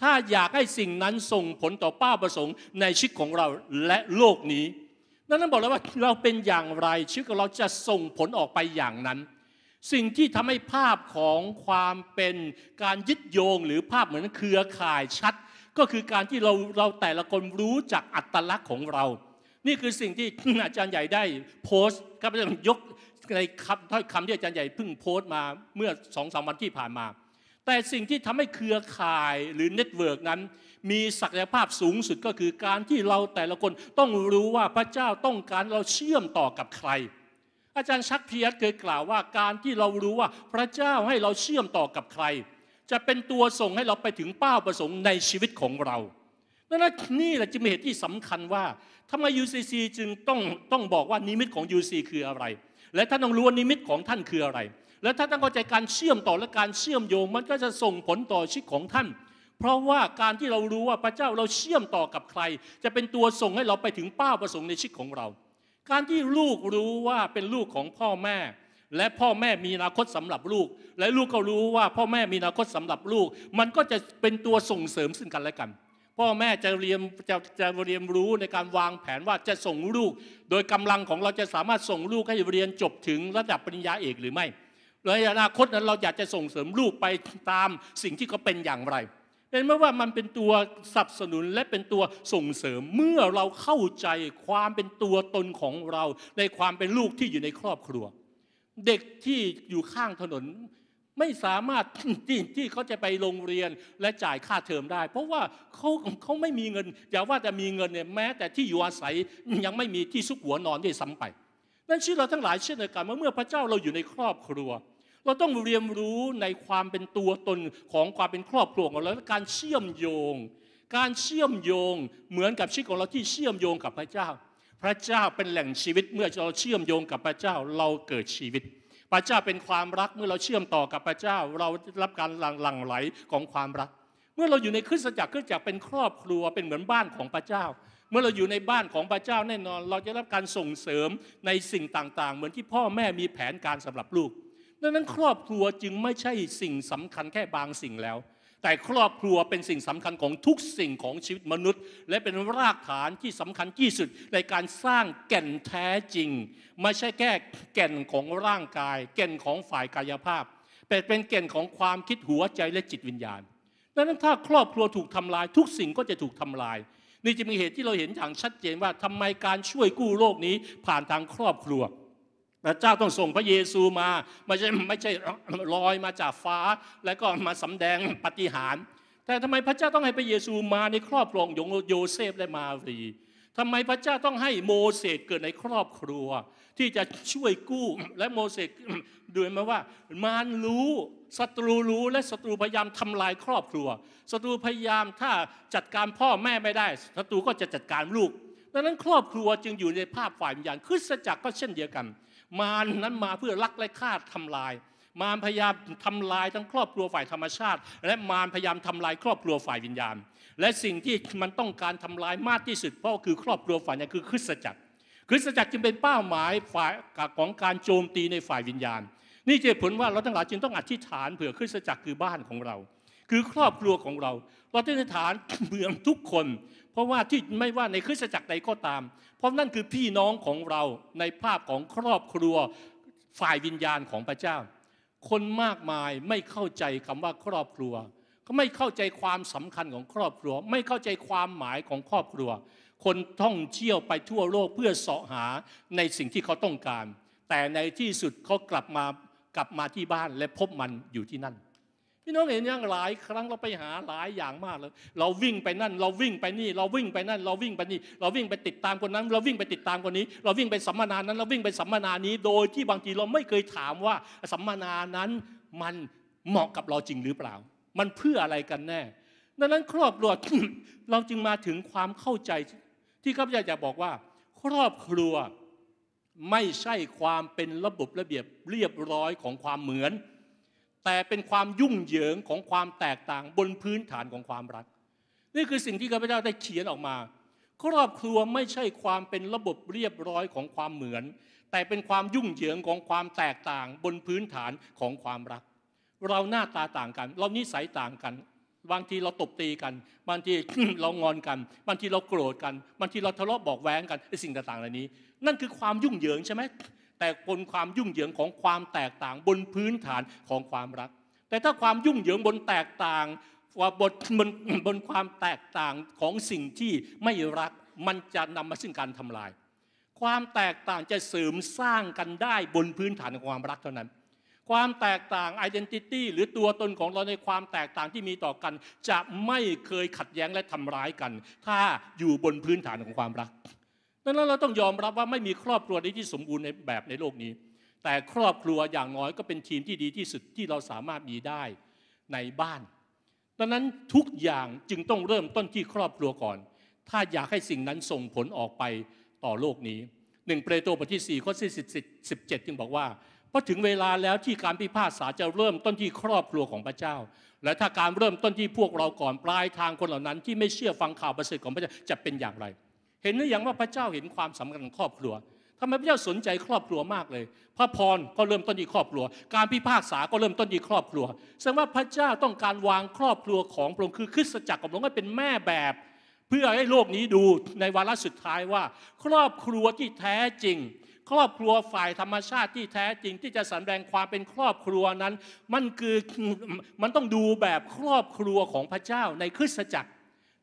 ถ้าอยากให้สิ่งนั้นส่งผลต่อเป้าประสงค์ในชีวิตของเราและโลกนี้ันั้นบอกแล้วว่าเราเป็นอย่างไรชีวิตของเราจะส่งผลออกไปอย่างนั้น สิ่งที่ทำให้ภาพของความเป็นการยึดโยงหรือภาพเหมือนเครือข่ายชัด ก็คือการที่เราเราแต่ละคนรู้จักอัตลักษณ์ของเรา นี่คือสิ่งที่อาจารย์ใหญ่ได้โพสต์ครับอาจารย์ยกในคำถ้อยคำที่อาจารย์ใหญ่เพิ่งโพสต์มาเมื่อสองสามวันที่ผ่านมาแต่สิ่งที่ทำให้เครือข่ายหรือเน็ตเวิร์กนั้น มีศักยภาพสูงสุดก็คือการที่เราแต่ละคนต้องรู้ว่าพระเจ้าต้องการเราเชื่อมต่อกับใคร อาจารย์ชักเพียรเคยกล่าวว่าการที่เรารู้ว่าพระเจ้าให้เราเชื่อมต่อกับใคร จะเป็นตัวส่งให้เราไปถึงเป้าประสงค์ในชีวิตของเราดังนั้นนี่แหละจึงเป็นเหตุที่สำคัญว่าทำไม UCC จึงต้องต้องบอกว่านิมิตของ UC คืออะไร และท่านต้องรู้ว่านิมิตของท่านคืออะไรและถ้าท่านเข้าใจการเชื่อมต่อและการเชื่อมโยงมันก็จะส่งผลต่อชีวิตของท่าน เพราะว่าการที่เรารู้ว่าพระเจ้าเราเชื่อมต่อกับใคร จะเป็นตัวส่งให้เราไปถึงเป้าประสงค์ในชีวิตของเรา การที่ลูกรู้ว่าเป็นลูกของพ่อแม่ และพ่อแม่มีอนาคตสำหรับลูก และลูกก็รู้ว่าพ่อแม่มีอนาคตสำหรับลูก มันก็จะเป็นตัวส่งเสริมซึ่งกันและกัน พ่อแม่จะเรียนจะจะเรียนรู้ในการวางแผนว่าจะส่งลูก โดยกำลังของเราจะสามารถส่งลูกให้เรียนจบถึงระดับปริญญาเอกหรือไม่ในอนาคตนั้นเราอยากจะส่งเสริมลูกไปตามสิ่งที่เขาเป็นอย่างไรเป็นเมื่อว่ามันเป็นตัวสนับสนุนและเป็นตัวส่งเสริมเมื่อเราเข้าใจความเป็นตัวตนของเราในความเป็นลูกที่อยู่ในครอบครัว เด็กที่อยู่ข้างถนนไม่สามารถที่ที่เขาจะไปโรงเรียนและจ่ายค่าเทอมได้ เพราะว่าเขาเขาไม่มีเงินอย่าว่าจะมีเงินเนี่ยแม้ แต่ที่อยู่อาศัยยังไม่มีที่ซุกหัวนอนที่ซ้ำไป นั่นชื่อเราทั้งหลายเช่นเดียวกันเมื่อพระเจ้าเราอยู่ในครอบครัวเราต้องเรียนรู้ในความเป็นตัวตนของความเป็นครอบครัวของเราและการเชื่อมโยง การเชื่อมโยงเหมือนกับชีวิตของเราที่เชื่อมโยงกับพระเจ้า พระเจ้าเป็นแหล่งชีวิตเมื่อเราเชื่อมโยงกับพระเจ้าเราเกิดชีวิต พระเจ้าเป็นความรักเมื่อเราเชื่อมต่อกับพระเจ้า เรารับการหลั่งไหลของความรัก เมื่อเราอยู่ในคริสตจักรคริสตจักรเป็นครอบครัวเป็นเหมือนบ้านของพระเจ้า เมื่อเราอยู่ในบ้านของพระเจ้าแน่นอนเราจะรับการส่งเสริมในสิ่งต่าง ๆ เหมือนที่พ่อแม่มีแผนการสำหรับลูกดังนั้นครอบครัวจึงไม่ใช่สิ่งสำคัญแค่บางสิ่งแล้ว แต่ครอบครัวเป็นสิ่งสำคัญของทุกสิ่งของชีวิตมนุษย์ และเป็นรากฐานที่สำคัญที่สุดในการสร้างแก่นแท้จริง ไม่ใช่แค่แก่นของร่างกาย แก่นของฝ่ายกายภาพ แต่เป็นแก่นของความคิดหัวใจและจิตวิญญาณดังนั้นถ้าครอบครัวถูกทำลาย ทุกสิ่งก็จะถูกทำลาย นี่จะมีเหตุที่เราเห็นอย่างชัดเจนว่าทำไมการช่วยกู้โลกนี้ผ่านทางครอบครัวพระเจ้าต้องส่งพระเยซูมาไม่ใช่ไม่ใช่ลอยมาจากฟ้า แล้วก็มาสำแดงปฏิหาร แต่ทำไมพระเจ้าต้องให้พระเยซูมาในครอบครององโยเซฟและมารีทำไมพระเจ้าต้องให้โมเสสเกิดในครอบครัว ที่จะช่วยกู้และโมเสสดูมาว่ามารรู้ศัตรูรู้และศัตรูพยายามทำลายครอบครัวศัตรูพยายามถ้าจัดการพ่อแม่ไม่ได้ศัตรูก็จะจัดการลูก ดังนั้นครอบครัวจึงอยู่ในภาพฝ่ายวิญญาณคริสตจักรก็เช่นเดียวกันมารนั้นมาเพื่อลักและฆ่าทำลาย มารพยายามทำลายทั้งครอบครัวฝ่ายธรรมชาติ และมารพยายามทำลายครอบครัวฝ่ายวิญญาณ และสิ่งที่มันต้องการทำลายมากที่สุดเพราะคือครอบครัวฝ่ายนี้คือคริสตจักร คริสตจักรจึงเป็นเป้าหมายฝ่ายของการโจมตีในฝ่ายวิญญาณ นี่จะผลว่าเราทั้งหลายจึงต้องอธิษฐานเผื่อคริสตจักรคือบ้านของเรา คือครอบครัวของเราเราต้องอธิษฐานเมืองทุกคน เพราะว่าที่ไม่ว่าในคริสตจักรใดก็ตามเพราะนั่นคือพี่น้องของเราในภาพของครอบครัว ฝ่ายวิญญาณของพระเจ้า คนมากมายไม่เข้าใจคำว่าครอบครัว ก็ไม่เข้าใจความสำคัญของครอบครัว ไม่เข้าใจความหมายของครอบครัว คนท่องเที่ยวไปทั่วโลกเพื่อเสาะหาในสิ่งที่เขาต้องการ แต่ในที่สุดเขากลับมากลับมาที่บ้านและพบมันอยู่ที่นั่นพี่น้องเห็นยังหลาย ครั้งเราไปหาหลายอย่างมากเลยเราวิ่งไปนั่น เราวิ่งไปนี่เราวิ่งไปนั่น เราวิ่งไปนี่เราวิ่งไปติดตามคนนั้น เราวิ่งไปติดตามคนนี้ เราวิ่งไปสัมมนานั้น เราวิ่งไปสัมมนานี้ โดยที่บางทีเราไม่เคยถามว่าสัมมนานั้นมันเหมาะกับเราจริงหรือเปล่า มันเพื่ออะไรกันแน่ ดังนั้นครอบครัวเราจึงมาถึงความเข้าใจ ที่ข้าพเจ้าจะบอกว่า ครอบครัวไม่ใช่ความเป็นระบบระเบียบเรียบร้อยของความเหมือนแต่เป็นความยุ่งเหยิงของความแตกต่าง บนพื้นฐานของความรัก นี่คือสิ่งที่ข้าพเจ้าได้เขียนออกมาครอบครัวไม่ใช่ความเป็นระบบเรียบร้อยของความเหมือน แต่เป็นความยุ่งเหยิงของความแตกต่าง บนพื้นฐานของความรัก เราหน้าตาต่างกันเรานิสัยต่างกันบางทีเราตบตีกัน บางทีเรางอนกัน บางทีเราโกรธกันบางทีเราทะเลาะบอกแว้งกันไอ้สิ่งต่างๆเหล่านี้ นั่นคือความยุ่งเหยิงใช่ไหมแต่บนความยุ่งเหยิงของความแตกต่างบนพื้นฐานของความรัก แต่ถ้าความยุ่งเหยิงบนแตกต่างว่าบนบนบนความแตกต่างของสิ่งที่ไม่รักมันจะนำมาซึ่งการทำลาย ความแตกต่างจะเสริมสร้างกันได้บนพื้นฐานของความรักเท่านั้น ความแตกต่างไอดีนิตี้หรือตัวตนของเราในความแตกต่างที่มีต่อกัน จะไม่เคยขัดแย้งและทำร้ายกัน ถ้าอยู่บนพื้นฐานของความรักดังนั้นเราต้องยอมรับว่าไม่มีครอบครัวใดที่สมบูรณ์ในแบบในโลกนี้ แต่ครอบครัวอย่างน้อยก็เป็นทีมที่ดีที่สุดที่เราสามารถมีได้ในบ้านดังนั้นทุกอย่างจึงต้องเริ่มต้นที่ครอบครัวก่อน ถ้าอยากให้สิ่งนั้นส่งผลออกไปต่อโลกนี้หนึ่งเปโตรบทที่4ข้อที่บเจ็ดจึงบอกว่าพอถึงเวลาแล้วที่การพิพากษาจะเริ่มต้นที่ครอบครัวของพระเจ้า และถ้าการเริ่มต้นที่พวกเราก่อนปลายทางคนเหล่านั้น ที่ไม่เชื่อฟังข่าวประเสริฐของพระเจ้าจะเป็นอย่างไรเห็นหรือยังว่าพระเจ้าเห็นความสำคัญของครอบครัวทำไมพระเจ้าสนใจครอบครัวมากเลย พระพรก็เริ่มต้นที่ครอบครัว การพิพากษาก็เริ่มต้นที่ครอบครัวแสดงว่าพระเจ้าต้องการวางครอบครัวของพระองค์คือคริสตจักรของพระองค์ให้เป็นแม่แบบ เพื่อให้โลกนี้ดูในวาระสุดท้ายว่า ครอบครัวที่แท้จริง ครอบครัวฝ่ายธรรมชาติที่แท้จริงที่จะสำแดงความเป็นครอบครัวนั้น มันคือมันต้องดูแบบครอบครัวของพระเจ้าในคริสตจักร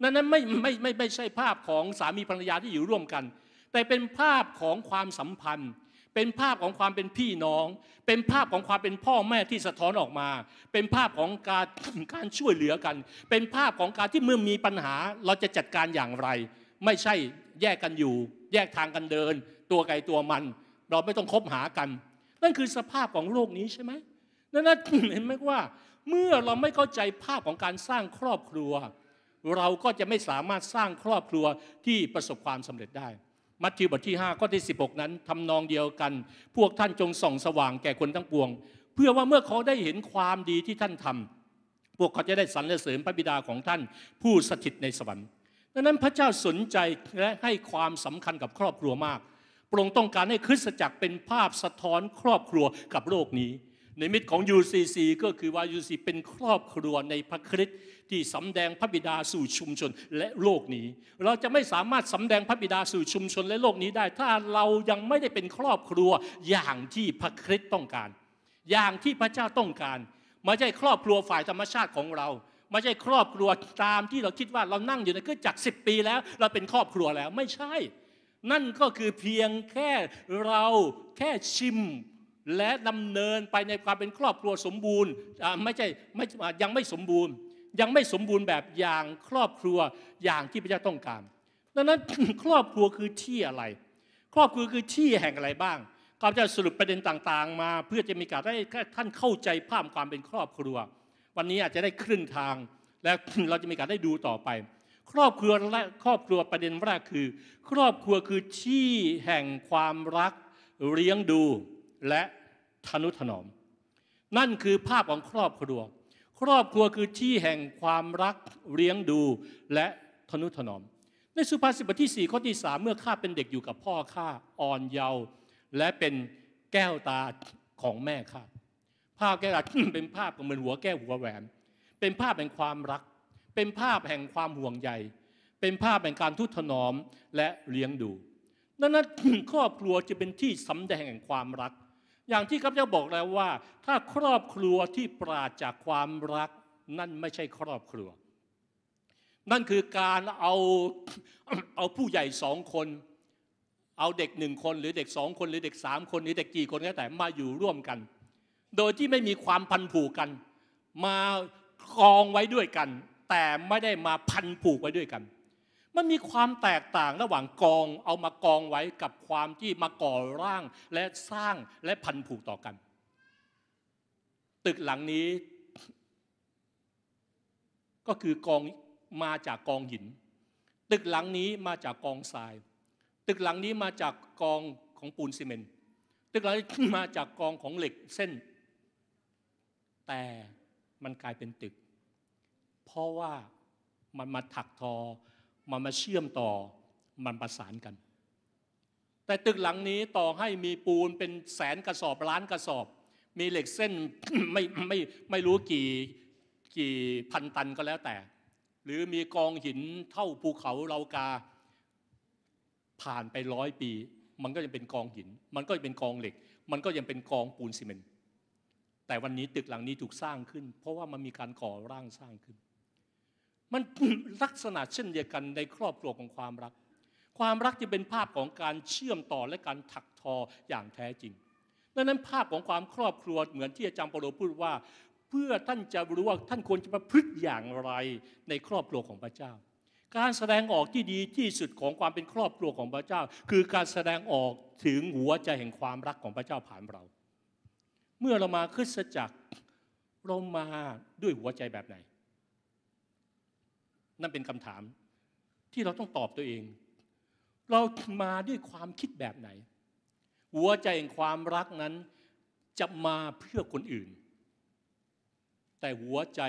นั้นนันไม่ไม่ไม่ไม่ใช่ภาพของสามีภรรยาที่อยู่ร่วมกัน แต่เป็นภาพของความสัมพันธ์ เป็นภาพของความเป็นพี่น้อง เป็นภาพของความเป็นพ่อแม่ที่สะท้อนออกมา เป็นภาพของการการช่วยเหลือกัน เป็นภาพของการที่เมื่อมีปัญหา เราจะจัดการอย่างไร ไม่ใช่แยกกันอยู่ แยกทางกันเดิน ตัวไกลตัวมัน เราไม่ต้องคบหากัน นั่นคือสภาพของโลกนี้ใช่ไหมนั่นเห็นไหมว่า เมื่อเราไม่เข้าใจภาพของการสร้างครอบครัวเราก็จะไม่สามารถสร้างครอบครัวที่ประสบความสำเร็จได้ มัทธิวบทที่5ข้อที่16นั้นทำนองเดียวกัน พวกท่านจงส่องสว่างแก่คนทั้งปวง เพื่อว่าเมื่อเขาได้เห็นความดีที่ท่านทำ พวกเขาจะได้สรรเสริญพระบิดาของท่าน ผู้สถิตในสวรรค์ ดังนั้นพระเจ้าสนใจและให้ความสำคัญกับครอบครัวมากพระองค์ต้องการให้คริสตจักรเป็นภาพสะท้อนครอบครัวกับโลกนี้ในมิตรของ UCC ก็คือว่า UCC เป็นครอบครัวในพระคริสต์ที่สำแดงพระบิดาสู่ชุมชนและโลกนี้ เราจะไม่สามารถสำแดงพระบิดาสู่ชุมชนและโลกนี้ได้ ถ้าเรายังไม่ได้เป็นครอบครัวอย่างที่พระคริสต์ต้องการ อย่างที่พระเจ้าต้องการไม่ใช่ครอบครัวฝ่ายธรรมชาติของเรา ไม่ใช่ครอบครัวตามที่เราคิดว่าเรานั่งอยู่ในเครื่องจักรสิปีแล้ว เราเป็นครอบครัวแล้วไม่ใช่ นั่นก็คือเพียงแค่เราแค่ชิมและดำเนินไปในความเป็นครอบครัวสมบูรณ์ไม่ใช่ไม่ยังไม่สมบูรณ์ ยังไม่สมบูรณ์แบบอย่างครอบครัวอย่างที่พระเจ้าต้องการ ดังนั้นครอบครัวคือที่อะไร ครอบครัวคือที่แห่งอะไรบ้างข้าพเจ้าสรุปประเด็นต่างๆ มา เพื่อจะมีการได้ท่านเข้าใจภาพความเป็นครอบครัว วันนี้อาจจะได้ครึ่งทาง และเราจะมีการได้ดูต่อไป ครอบครัวและครอบครัวประเด็นแรกคือ ครอบครัวคือที่แห่งความรักเลี้ยงดูและทนุถนอม นั่นคือภาพของครอบครัว ครอบครัวคือที่แห่งความรักเลี้ยงดูและทนุถนอม ในสุภาษิตบทที่4ข้อที่3เมื่อข้าเป็นเด็กอยู่กับพ่อข้าอ่อนเยาว์และเป็นแก้วตาของแม่ข้า ภาพแก้วตาเป็นภาพเหมือนหัวแก้วหัวแหวน เป็นภาพแห่งความรัก เป็นภาพแห่งความห่วงใย เป็นภาพแห่งการทุถนอมและเลี้ยงดู ดังนั้นครอบครัวจะเป็นที่สำแดงแห่งความรักอย่างที่ข้าพเจ้าบอกแล้วว่า ถ้าครอบครัวที่ปราศจากความรักนั่นไม่ใช่ครอบครัว นั่นคือการเอาเอาผู้ใหญ่สองคน เอาเด็กหนึ่งคนหรือเด็กสองคนหรือเด็กสามคน หรือเด็กกี่ คนก็แต่มาอยู่ร่วมกัน โดยที่ไม่มีความพันผูกกัน มากองไว้ด้วยกัน แต่ไม่ได้มาพันผูกไว้ด้วยกันมันมีความแตกต่างระหว่างกองเอามากองไว้กับความที่มาก่อร่าง และสร้างและพันผูกต่อกัน ตึกหลังนี้ก็คือกองมาจากกองหิน ตึกหลังนี้มาจากกองทราย ตึกหลังนี้มาจากกองของปูนซีเมนต์ตึกหลังนี้มาจากกองของเหล็กเส้น แต่มันกลายเป็นตึก เพราะว่ามันมาถักทอมันมาเชื่อมต่อมันประสานกัน แต่ตึกหลังนี้ต่อให้มีปูนเป็นแสนกระสอบล้านกระสอบ มีเหล็กเส้นไม่ไม่ไม่รู้กี่กี่พันตันก็แล้วแต่ หรือมีกองหินเท่าภูเขาเรากาผ่านไปร้อยปี มันก็ยังเป็นกองหิน มันก็ยังเป็นกองเหล็ก มันก็ยังเป็นกองปูนซีเมนต์แต่วันนี้ตึกหลังนี้ถูกสร้างขึ้น เพราะว่ามันมีการก่อร่างสร้างขึ้นมันลักษณะเช่นเดียวกันในครอบครัวของความรัก ความรักจะเป็นภาพของการเชื่อมต่อและการถักทออย่างแท้จริงดังนั้นภาพของความครอบครัวเหมือนที่อาจารย์ปโลพูดว่า เพื่อท่านจะรู้ว่าท่านควรจะประพฤติอย่างไรในครอบครัวของพระเจ้า การแสดงออกที่ดีที่สุดของความเป็นครอบครัวของพระเจ้า คือการแสดงออกถึงหัวใจแห่งความรักของพระเจ้าผ่านเรา เมื่อเรามาคริสตจักรเรามาด้วยหัวใจแบบไหนนั่นเป็นคำถามที่เราต้องตอบตัวเอง เรามาด้วยความคิดแบบไหน หัวใจแห่งความรักนั้นจะมาเพื่อคนอื่น แต่หัวใจ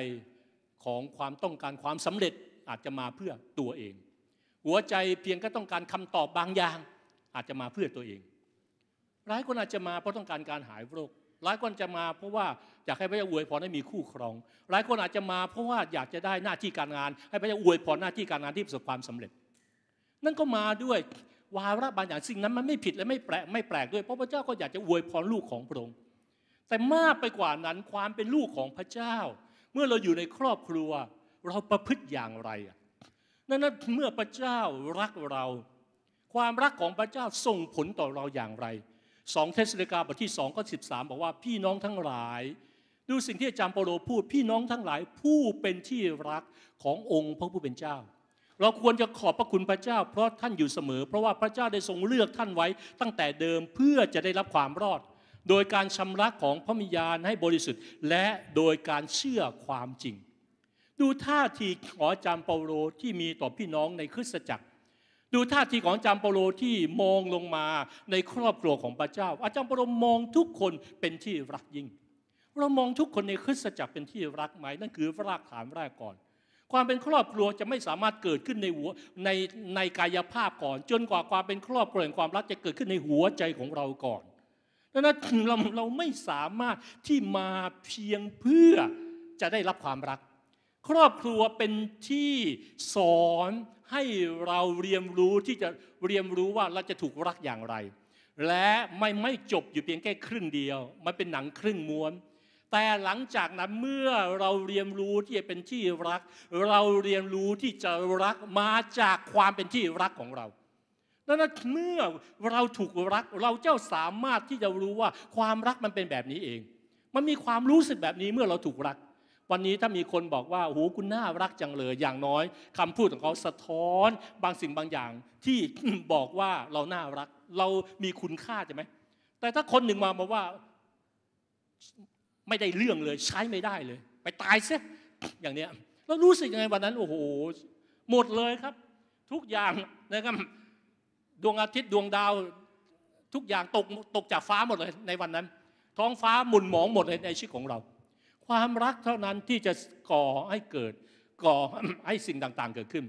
ของความต้องการความสำเร็จอาจจะมาเพื่อตัวเอง หัวใจเพียงก็ต้องการคำตอบบางอย่างอาจจะมาเพื่อตัวเองหลายคนอาจจะมาเพราะต้องการการหายโรคหลายคนจะมาเพราะว่าอยากให้พระเจ้าอวยพรให้มีคู่ครอง หลายคนอาจจะมาเพราะว่าอยากจะได้หน้าที่การงานให้พระเจ้าอวยพรหน้าที่การงานที่ประสบความสำเร็จ นั่นก็มาด้วยวาระบางอย่างสิ่งนั้นมันไม่ผิดและไม่แปลกไม่แปลกด้วย เพราะพระเจ้าก็อยากจะอวยพรลูกของพระองค์แต่มากไปกว่านั้นความเป็นลูกของพระเจ้า เมื่อเราอยู่ในครอบครัว เราประพฤติอย่างไรนั่นนั้นเมื่อพระเจ้ารักเรา ความรักของพระเจ้าส่งผลต่อเราอย่างไร2เทสเลกาบทที่2ก็13บอกว่าพี่น้องทั้งหลาย ดูสิ่งที่อาจารย์เปโลพูดพี่น้องทั้งหลายผู้เป็นที่รักขององค์พระผู้เป็นเจ้า เราควรจะขอบพระคุณพระเจ้า เพราะท่านอยู่เสมอ เพราะว่าพระเจ้าได้ทรงเลือกท่านไว้ ตั้งแต่เดิมเพื่อจะได้รับความรอด โดยการชำระของพระมิญาณให้บริสุทธิ์ และโดยการเชื่อความจริง ดูท่าทีของอาจารย์เปาโลที่มีต่อพี่น้องในคริสตจักรดูท่าทีของจามเปโลที่มองลงมาในครอบครัวของพระเจ้า อาจารย์เปโลมองทุกคนเป็นที่รักยิ่ง เรามองทุกคนในคริสตจักรเป็นที่รักไหม นั่นคือรากฐานแรกก่อน ความเป็นครอบครัวจะไม่สามารถเกิดขึ้นในหัวในในกายภาพก่อนจนกว่าความเป็นครอบครัวแห่งความรักจะเกิดขึ้นในหัวใจของเราก่อนดังนั้นเราเราไม่สามารถที่มาเพียงเพื่อจะได้รับความรัก ครอบครัวเป็นที่สอนให้เราเรียนรู้ที่จะเรียนรู้ว่าเราจะถูกรักอย่างไร และไม่ไม่จบอยู่เพียงแค่ครึ่งเดียวมันเป็นหนังครึ่งม้วนแต่หลังจากนั้นเมื่อเราเรียนรู้ที่จะเป็นที่รัก เราเรียนรู้ที่จะรักมาจากความเป็นที่รักของเราดังนั้นเมื่อเราถูกรักเราเจ้าสามารถที่จะรู้ว่าความรักมันเป็นแบบนี้เอง มันมีความรู้สึกแบบนี้เมื่อเราถูกรักวันนี้ถ้ามีคนบอกว่า โอ้โห คุณน่ารักจังเลย อย่างน้อย คำพูดของเขาสะท้อนบางสิ่งบางอย่างที่บอกว่าเราน่ารัก เรามีคุณค่าใช่ไหม แต่ถ้าคนหนึ่งมาบอกว่า ไม่ได้เรื่องเลย ใช้ไม่ได้เลย ไปตายซะอย่างเนี้ยเรารู้สึกยังไงวันนั้น โอ้โห หมดเลยครับ ทุกอย่างนะครับดวงอาทิตย์ดวงดาว ทุกอย่างตกตกจากฟ้าหมดเลยในวันนั้น ท้องฟ้าหมุนหมองหมดเลยในชีวิตของเราความรักเท่านั้นที่จะก่อให้เกิดก่อให้สิ่งต่างๆ เกิดขึ้น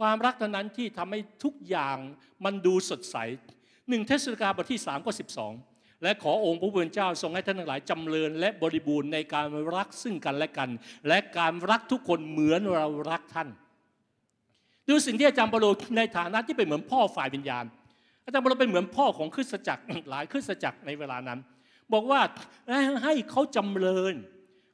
ความรักเท่านั้นที่ทำให้ทุกอย่างมันดูสดใสหนึ่งเทศกาลบทที่3ก็สิและขอองค์พระผู้เป็นเจ้าทรงให้ท่านทั้งหลายจำเริญและบริบูรณ์ในการรักซึ่งกันและกัน และการรักทุกคนเหมือนเรารักท่าน ดูสิ่งที่อาจารย์บรโลในฐานะที่เป็นเหมือนพ่อฝ่ายวิญญาณอาจารย์บรโลเป็นเหมือนพ่อของคริสตจักรหลายคริสตจักรในเวลานั้น บอกว่าให้เขาจำเริญ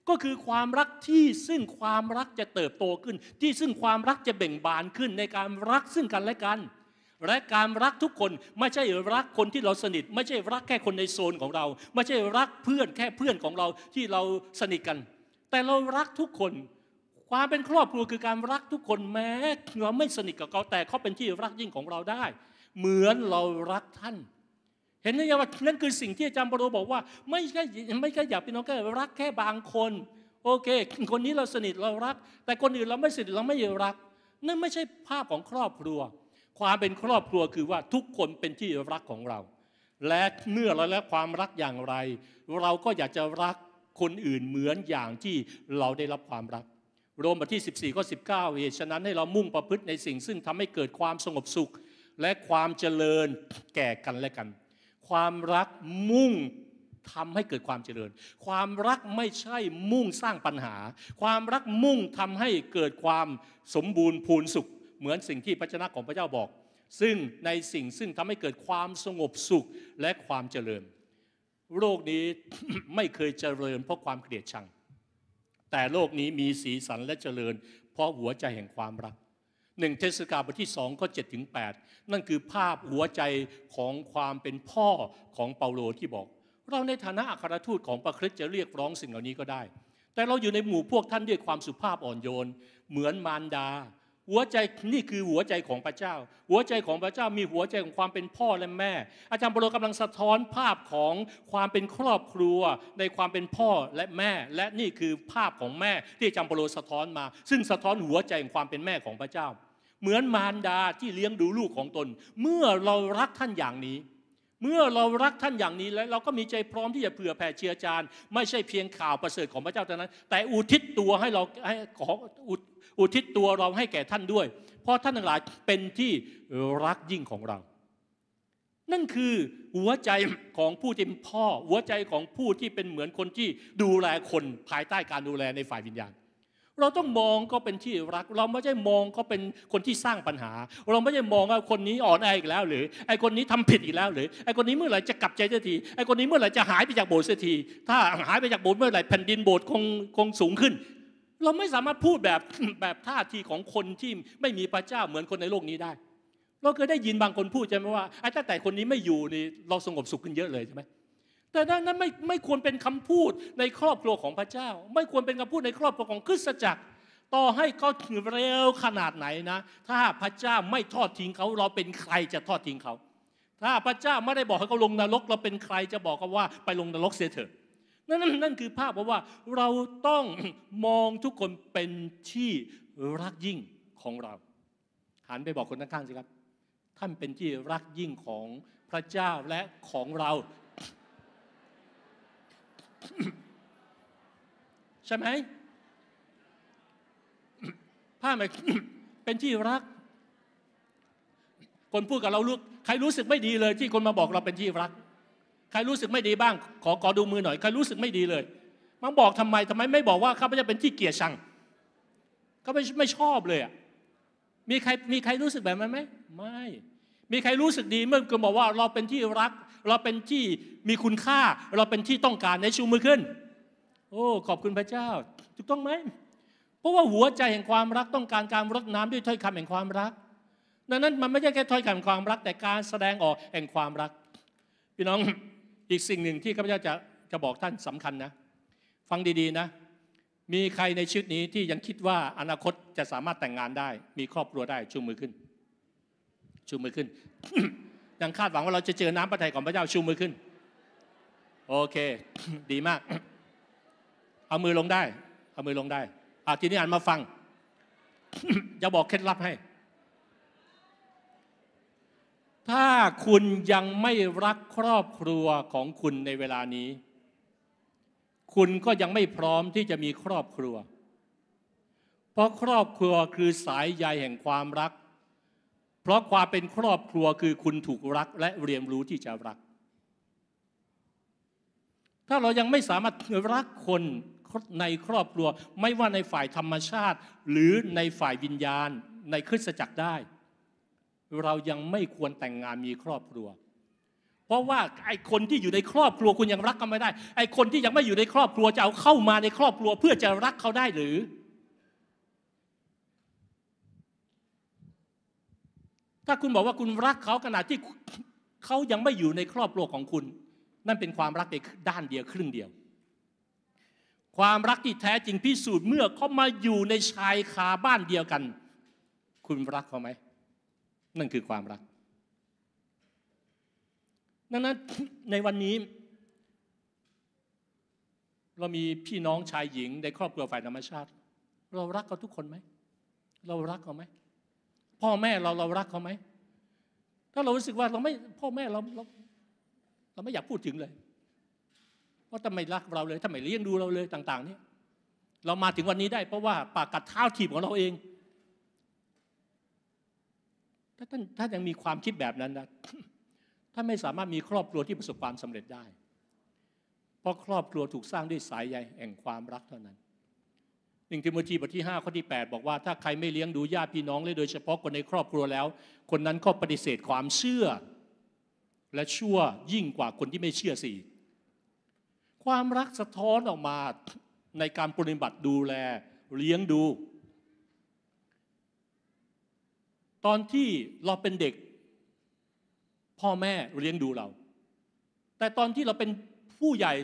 ก็คือความรักที่ซึ่งความรักจะเติบโตขึ้น ที่ซึ่งความรักจะเบ่งบานขึ้น ในการรักซึ่งกันและกัน และการรักทุกคน ไม่ใช่รักคนที่เราสนิทไม่ใช่รักแค่คนในโซนของเรา ไม่ใช่รักเพื่อนแค่เพื่อนของเราที่เราสนิทกัน แต่เรารักทุกคน ความเป็นครอบครัวคือการรักทุกคนแม้เราไม่สนิทกับเขาแต่เขาเป็นที่รักยิ่งของเราได้ เหมือนเรารักท่านเห็นไหมยว่านั่นคือสิ่งที่อาจารย์ปโรบอกว่า ไม่ใช่ไม่ใช่อยากเป็นน้องแค่รักแค่บางคน โอเค คนนี้เราสนิทเรารัก แต่คนอื่นเราไม่สนิทเราไม่รักนั่นไม่ใช่ภาพของครอบครัว ความเป็นครอบครัวคือว่าทุกคนเป็นที่รักของเรา และเมื่อเราแลวความรักอย่างไร เราก็อยากจะรักคนอื่นเหมือนอย่างที่เราได้รับความรัก โรมบทที่ 14ก็อ19เหตุฉะนั้นให้เรามุ่งประพฤติในสิ่งซึ่งทำให้เกิดความสงบสุข และความเจริญแก่กันและกันความรักมุ่งทำให้เกิดความเจริญ ความรักไม่ใช่มุ่งสร้างปัญหา ความรักมุ่งทำให้เกิดความสมบูรณ์พูนสุขเหมือนสิ่งที่พระชนะของพระเจ้าบอก ซึ่งในสิ่งซึ่งทำให้เกิดความสงบสุขและความเจริญโลกนี้ไม่เคยเจริญ เพราะความเกลียดชัง แต่โลกนี้มีสีสันและเจริญ เพราะหัวใจแห่งความรักหนึ่งเทศกาลบทที่สองข้อดถึงดนั่นคือภาพหัวใจของความเป็นพ่อของเปาโลที่บอก เราในฐานะอัครทูตของพระคริสต์จะเรียกร้องสิ่งเหล่านี้ก็ได้ แต่เราอยู่ในหมู่พวกท่านด้วยความสุภาพอ่อนโยนเหมือนมารดา หัวใจนี่คือหัวใจของพระเจ้า หัวใจของพระเจ้ามีหัวใจของความเป็นพ่อและแม่ อาจารย์เปาโลกำลังสะท้อนภาพของความเป็นครอบครัวในความเป็นพ่อและแม่ และนี่คือภาพของแม่ที่อาจารย์เปาโลสะท้อนมา ซึ่งสะท้อนหัวใจของความเป็นแม่ของพระเจ้าเหมือนมารดาที่เลี้ยงดูลูกของตน เมื่อเรารักท่านอย่างนี้ เมื่อเรารักท่านอย่างนี้แล้วเราก็มีใจพร้อมที่จะเผื่อแผ่เชื้อจานไม่ใช่เพียงข่าวประเสริฐของพระเจ้าเท่านั้น แต่อุทิศตัวให้เราให้ขออุทิศตัวเราให้แก่ท่านด้วย เพราะท่านทั้งหลายเป็นที่รักยิ่งของเรา นั่นคือหัวใจของผู้ที่เป็นพ่อหัวใจของผู้ที่เป็นเหมือนคนที่ดูแลคนภายใต้การดูแลในฝ่ายวิญญาณเราต้องมองก็เป็นที่รัก เราไม่ใช่มองก็เป็นคนที่สร้างปัญหา เราไม่ใช่มองว่าคนนี้อ่อนแออีกแล้ว หรือไอคนนี้ทำผิดอีกแล้วหรือ ไอคนนี้เมื่อไหร่จะกลับใจสักทีไอคนนี้เมื่อไหร่จะหายไปจากโบสถ์สักทีถ้าหายไปจากโบสถ์เมื่อไหร่แผ่นดินโบสถ์คงคงสูงขึ้น เราไม่สามารถพูดแบบแบบท่าทีของคนที่ไม่มีพระเจ้าเหมือนคนในโลกนี้ได้ เราเคยได้ยินบางคนพูดใช่ไหมว่าไอ้ตั้งแต่คนนี้ไม่อยู่นี่เราสงบสุขขึ้นเยอะเลยใช่ไหมแต่นั้นไม่ไม่ควรเป็นคำพูดในครอบครัวของพระเจ้า ไม่ควรเป็นคำพูดในครอบครัวของคริสตจักร ต่อให้เขาถเร็วขนาดไหนนะ ถ้าพระเจ้าไม่ทอดทิ้งเขาเราเป็นใครจะทอดทิ้งเขาถ้าพระเจ้าไม่ได้บอกให้เขาลงนรกเราเป็นใครจะบอกเขาว่าไปลงนรกเสียเถอะนั่นนั่นคือภาพว่า เราต้องมองทุกคนเป็นที่รักยิ่งของเราหันไปบอกคนข้างๆสิครับท่านเป็นที่รักยิ่งของพระเจ้าและของเราใช่ไหมผ้าไหมเป็นที่รัก คนพูดกับเราลูกใครรู้สึกไม่ดีเลย ที่คนมาบอกเราเป็นที่รัก ใครรู้สึกไม่ดีบ้าง ขอขอดูมือหน่อย ใครรู้สึกไม่ดีเลย มันบอกทำไม ทำไม ไม่บอกว่าข้าพเจ้าเป็นที่เกียดชัง ก็ไม่ไม่ชอบเลยอ่ะ มีใครมีใครรู้สึกแบบนั้นไหมไม่ มีใครรู้สึกดีเมื่อคนบอกว่า เราเป็นที่รักเราเป็นที่มีคุณค่า เราเป็นที่ต้องการในชูมือขึ้น โอ้ ขอบคุณพระเจ้าถูกต้องไหมเพราะว่าหัวใจแห่งความรักต้องการการรดน้ำด้วยถ้อยคำแห่งความรักดังนั้น มันไม่ใช่แค่ถ้อยคำแห่งความรัก แต่การแสดงออกแห่งความรักพี่น้องอีกสิ่งหนึ่งที่ข้าพเจ้าจะจะบอกท่านสำคัญนะ ฟังดี ๆ นะ มีใครในชุดนี้ที่ยังคิดว่าอนาคตจะสามารถแต่งงานได้ มีครอบครัวได้ชูมือขึ้นชูมือขึ้นยังคาดหวังว่าเราจะเจอน้ำพระทัยของพระเจ้าชูมือขึ้น โอเค ดีมากเอามือลงได้ เอามือลงได้อาทีนี้อ่านมาฟัง จะบอกเคล็ดลับให้ ถ้าคุณยังไม่รักครอบครัวของคุณในเวลานี้ คุณก็ยังไม่พร้อมที่จะมีครอบครัว เพราะครอบครัวคือสายใยแห่งความรักเพราะความเป็นครอบครัวคือคุณถูกรักและเรียนรู้ที่จะรัก ถ้าเรายังไม่สามารถรักคนในครอบครัวไม่ว่าในฝ่ายธรรมชาติ หรือในฝ่ายวิญญาณ ในคริสตจักรได้ เรายังไม่ควรแต่งงานมีครอบครัว เพราะว่าไอ้คนที่อยู่ในครอบครัวคุณยังรักกันไม่ได้ไอ้คนที่ยังไม่อยู่ในครอบครัวจะเอาเข้ามาในครอบครัวเพื่อจะรักเขาได้หรือถ้าคุณบอกว่าคุณรักเขาขณะที่เขายังไม่อยู่ในครอบครัวของคุณ นั่นเป็นความรักในด้านเดียวครึ่งเดียว ความรักที่แท้จริงพิสูจน์เมื่อเขามาอยู่ในชายคาบ้านเดียวกัน คุณรักเขาไหมนั่นคือความรักดังนั้นในวันนี้ เรามีพี่น้องชายหญิงในครอบครัวฝ่ายธรรมชาติ เรารักเขาทุกคนไหมเรารักเขาไหมพ่อแม่เราเรารักเขาไหมถ้าเรารู้สึกว่าเราไม่พ่อแม่ เราเราเราไม่อยากพูดถึงเลยว่าทำไมรักเราเลยทำไมเลี้ยงดูเราเลยต่าง ๆ นี่เรามาถึงวันนี้ได้ เพราะว่าปากกัดเท้าถีบของเราเอง ถ้าท่านถ้ายังมีความคิดแบบนั้นนะท่านไม่สามารถมีครอบครัวที่ประสบความสำเร็จได้ เพราะครอบครัวถูกสร้างด้วยสายใยแห่งความรักเท่านั้นหนึ่งทิโมธีบทที่5ข้อที่8บอกว่าถ้าใครไม่เลี้ยงดูญาติพี่น้องเลยโดยเฉพาะคนในครอบครัวแล้ว คนนั้นก็ปฏิเสธความเชื่อและชั่วยิ่งกว่าคนที่ไม่เชื่อสิความรักสะท้อนออกมาในการปฏิบัติดูแลเลี้ยงดู ตอนที่เราเป็นเด็ก พ่อแม่เลี้ยงดูเรา แต่ตอนที่เราเป็นผู้ใหญ่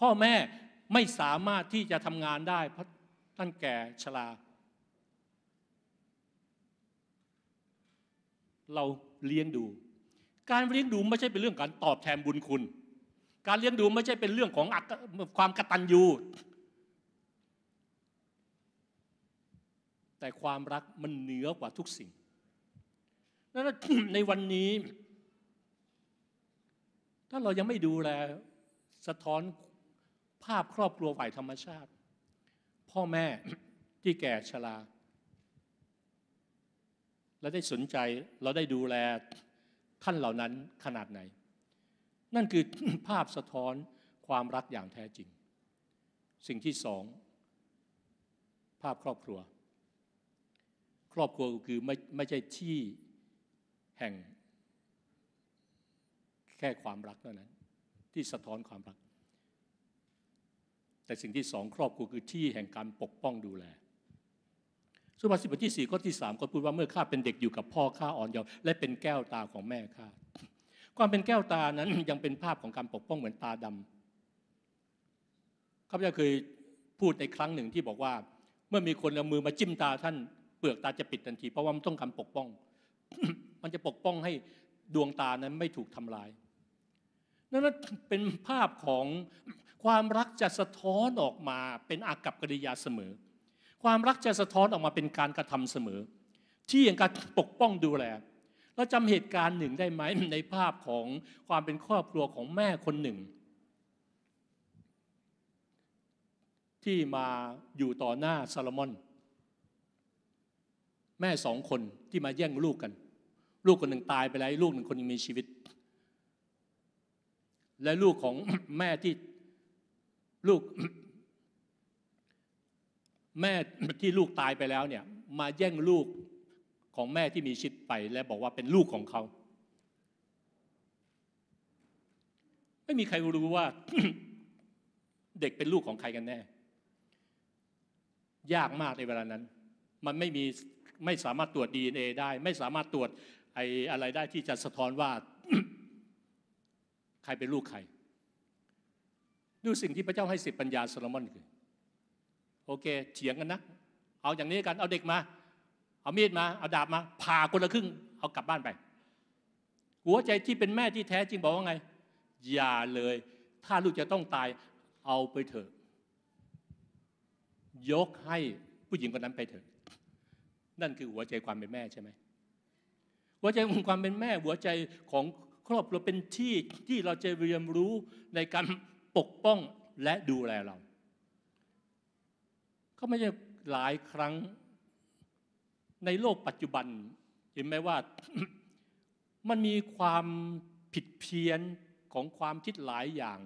พ่อแม่ไม่สามารถที่จะทำงานได้เพราะท่านแก่ชราเราเลี้ยงดู การเลี้ยงดูไม่ใช่เป็นเรื่องการตอบแทนบุญคุณ การเลี้ยงดูไม่ใช่เป็นเรื่องของความกตัญญูแต่ความรักมันเหนือกว่าทุกสิ่งนั้นในวันนี้ ถ้าเรายังไม่ดูแลสะท้อนภาพครอบครัวฝ่ายธรรมชาติ พ่อแม่ที่แก่ชรา และได้สนใจเราได้ดูแลท่านเหล่านั้นขนาดไหน นั่นคือภาพสะท้อนความรักอย่างแท้จริง สิ่งที่สองภาพครอบครัว ครอบครัวคือไม่ไม่ใช่ที่แห่ง แค่ความรักเท่านั้น ที่สะท้อนความรักแต่สิ่งที่สองครอบครัวคือที่แห่งการปกป้องดูแลสุภาษิตบทที่สี่ข้อที่สามก็พูดว่าเมื่อข้าเป็นเด็กอยู่กับพ่อข้าอ่อนเยาว์และเป็นแก้วตาของแม่ข้า ความเป็นแก้วตานั้นยังเป็นภาพของการปกป้องเหมือนตาดำข้าพเจ้าเคยพูดในครั้งหนึ่งที่บอกว่า เมื่อมีคนเอามือมาจิ้มตาท่านเปลือกตาจะปิดทันที เพราะว่ามันต้องการปกป้อง มันจะปกป้องให้ดวงตานั้นไม่ถูกทำลายนั่นเป็นภาพของความรักจะสะท้อนออกมาเป็นอากับกริยาเสมอ ความรักจะสะท้อนออกมาเป็นการกระทำเสมอ ที่อย่างการปกป้องดูแลเราจำเหตุการณ์หนึ่งได้ไหมในภาพของความเป็นครอบครัวของแม่คนหนึ่ง ที่มาอยู่ต่อหน้าซาลมอน แม่สองคนที่มาแย่งลูกกัน ลูกคนหนึ่งตายไปแล้วลูกหนึ่งคนยังมีชีวิตและลูกของแม่ที่ลูก แม่ที่ลูกตายไปแล้วเนี่ยมาแย่งลูกของแม่ที่มีชิดไป และบอกว่าเป็นลูกของเขาไม่มีใครรู้ว่า เด็กเป็นลูกของใครกันแน่ ยากมากในเวลานั้น มันไม่มีไม่สามารถตรวจ DNA ได้ ไม่สามารถตรวจไอ้อะไรได้ที่จะสะท้อนว่าใครเป็นลูกใคร ดูสิ่งที่พระเจ้าให้สิทธิปัญญาโซโลมอนคือโอเคเถียงกันนะ เอาอย่างนี้กันเอาเด็กมาเอามีดมาเอาดาบมา ผ่าคนละครึ่ง เอากลับบ้านไป หัวใจที่เป็นแม่ที่แท้จริงบอกว่าไง อย่าเลย ถ้าลูกจะต้องตายเอาไปเถอะยกให้ผู้หญิงคนนั้นไปเถอะ นั่นคือหัวใจความเป็นแม่ใช่ไหมหัวใจของความเป็นแม่หัวใจของครอบครัวเป็นที่ที่เราจะเรียนรู้ในการปกป้องและดูแลเรา ก็ไม่ใช่หลายครั้งในโลกปัจจุบัน เห็นไหมว่ามันมีความผิดเพี้ยนของความคิดหลายอย่าง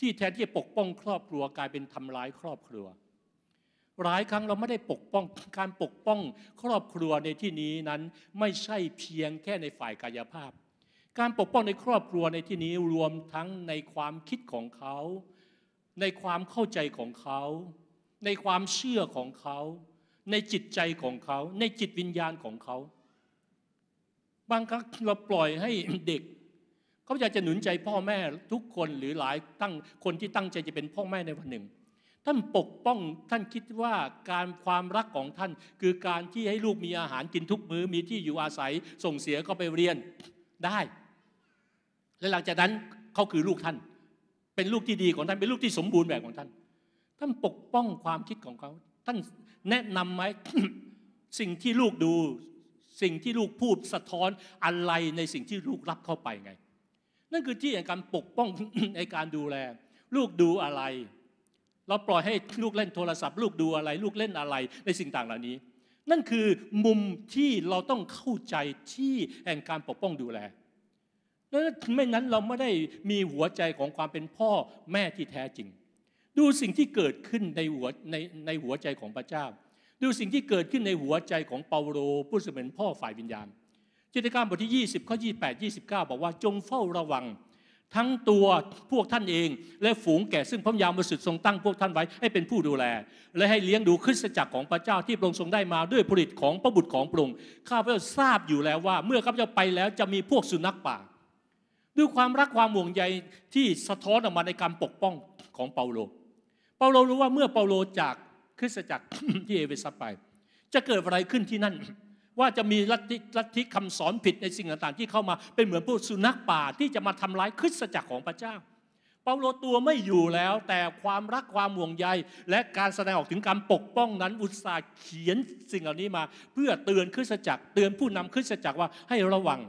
ที่แทนที่จะปกป้อง ครอบครัวกลายเป็นทำร้ายครอบครัวหลายครั้งเราไม่ได้ปกป้องการปกป้องครอบครัวในที่นี้นั้นไม่ใช่เพียงแค่ในฝ่ายกายภาพการปกป้องในครอบครัวในที่นี้รวมทั้งในความคิดของเขา ในความเข้าใจของเขา ในความเชื่อของเขา ในจิตใจของเขา ในจิตวิญญาณของเขา บางครั้งเราปล่อยให้เด็ก เขาอยากจะหนุนใจพ่อแม่ทุกคนหรือหลายตั้งคนที่ตั้งใจจะเป็นพ่อแม่ในวันหนึ่ง ท่านปกป้องท่านคิดว่าการความรักของท่านคือการที่ให้ลูกมีอาหารกินทุกมือ้อมีที่อยู่อาศัยส่งเสียก็ไปเรียนได้และหลังจากนั้นเขาคือลูกท่าน เป็นลูกที่ดีของท่านเป็นลูกที่สมบูรณ์แบบของท่าน ท่านปกป้องความคิดของเขาท่านแนะนำไหมสิ่งที่ลูกดู สิ่งที่ลูกพูดสะท้อน อะไรในสิ่งที่ลูกรับเข้าไปไง นั่นคือที่แห่งการปกป้องในการดูแล ลูกดูอะไร เราปล่อยให้ลูกเล่นโทรศัพท์ ลูกดูอะไร ลูกเล่นอะไรในสิ่งต่างเหล่านี้ นั่นคือมุมที่เราต้องเข้าใจที่แห่งการปกป้องดูแลแล้วไม่นั้นเราไม่ได้มีหัวใจของความเป็นพ่อแม่ที่แท้จริง ดูสิ่งที่เกิดขึ้นในหัวในในหัวใจของพระเจ้า ดูสิ่งที่เกิดขึ้นในหัวใจของเปาโลผู้เสมือนพ่อฝ่ายวิญญาณกิจการบทที่20ข้อ28 29 บอกว่าจงเฝ้าระวัง ทั้งตัวพวกท่านเอง และฝูงแก่ซึ่งพระยามารสุทธิทรงตั้งพวกท่านไว้ให้เป็นผู้ดูแล และให้เลี้ยงดูคริสตจักรของพระเจ้าที่พระองค์ทรงได้มาด้วยผลิตของพระบุตรของพระองค์ข้าพเจ้าทราบอยู่แล้วว่า เมื่อข้าพเจ้าไปแล้วจะมีพวกสุนัขป่าด้วยความรักความห่วงใยที่สะท้อนออกมาในการปกป้องของเปาโล เปาโลรู้ว่าเมื่อเปาโลจากคริสตจักรที่เอเวซัสไป จะเกิดอะไรขึ้นที่นั่น ว่าจะมีลัทธิคำสอนผิดในสิ่งต่าง ๆ ที่เข้ามาเป็นเหมือนพวกสุนัขป่าที่จะมาทำร้ายคริสตจักรของพระเจ้า เปาโลตัวไม่อยู่แล้ว แต่ความรักความห่วงใย และการแสดงออกถึงการปกป้องนั้น อุตส่าห์เขียนสิ่งเหล่านี้มา เพื่อเตือนคริสตจักรเตือนผู้นำคริสตจักรว่าให้ระวัง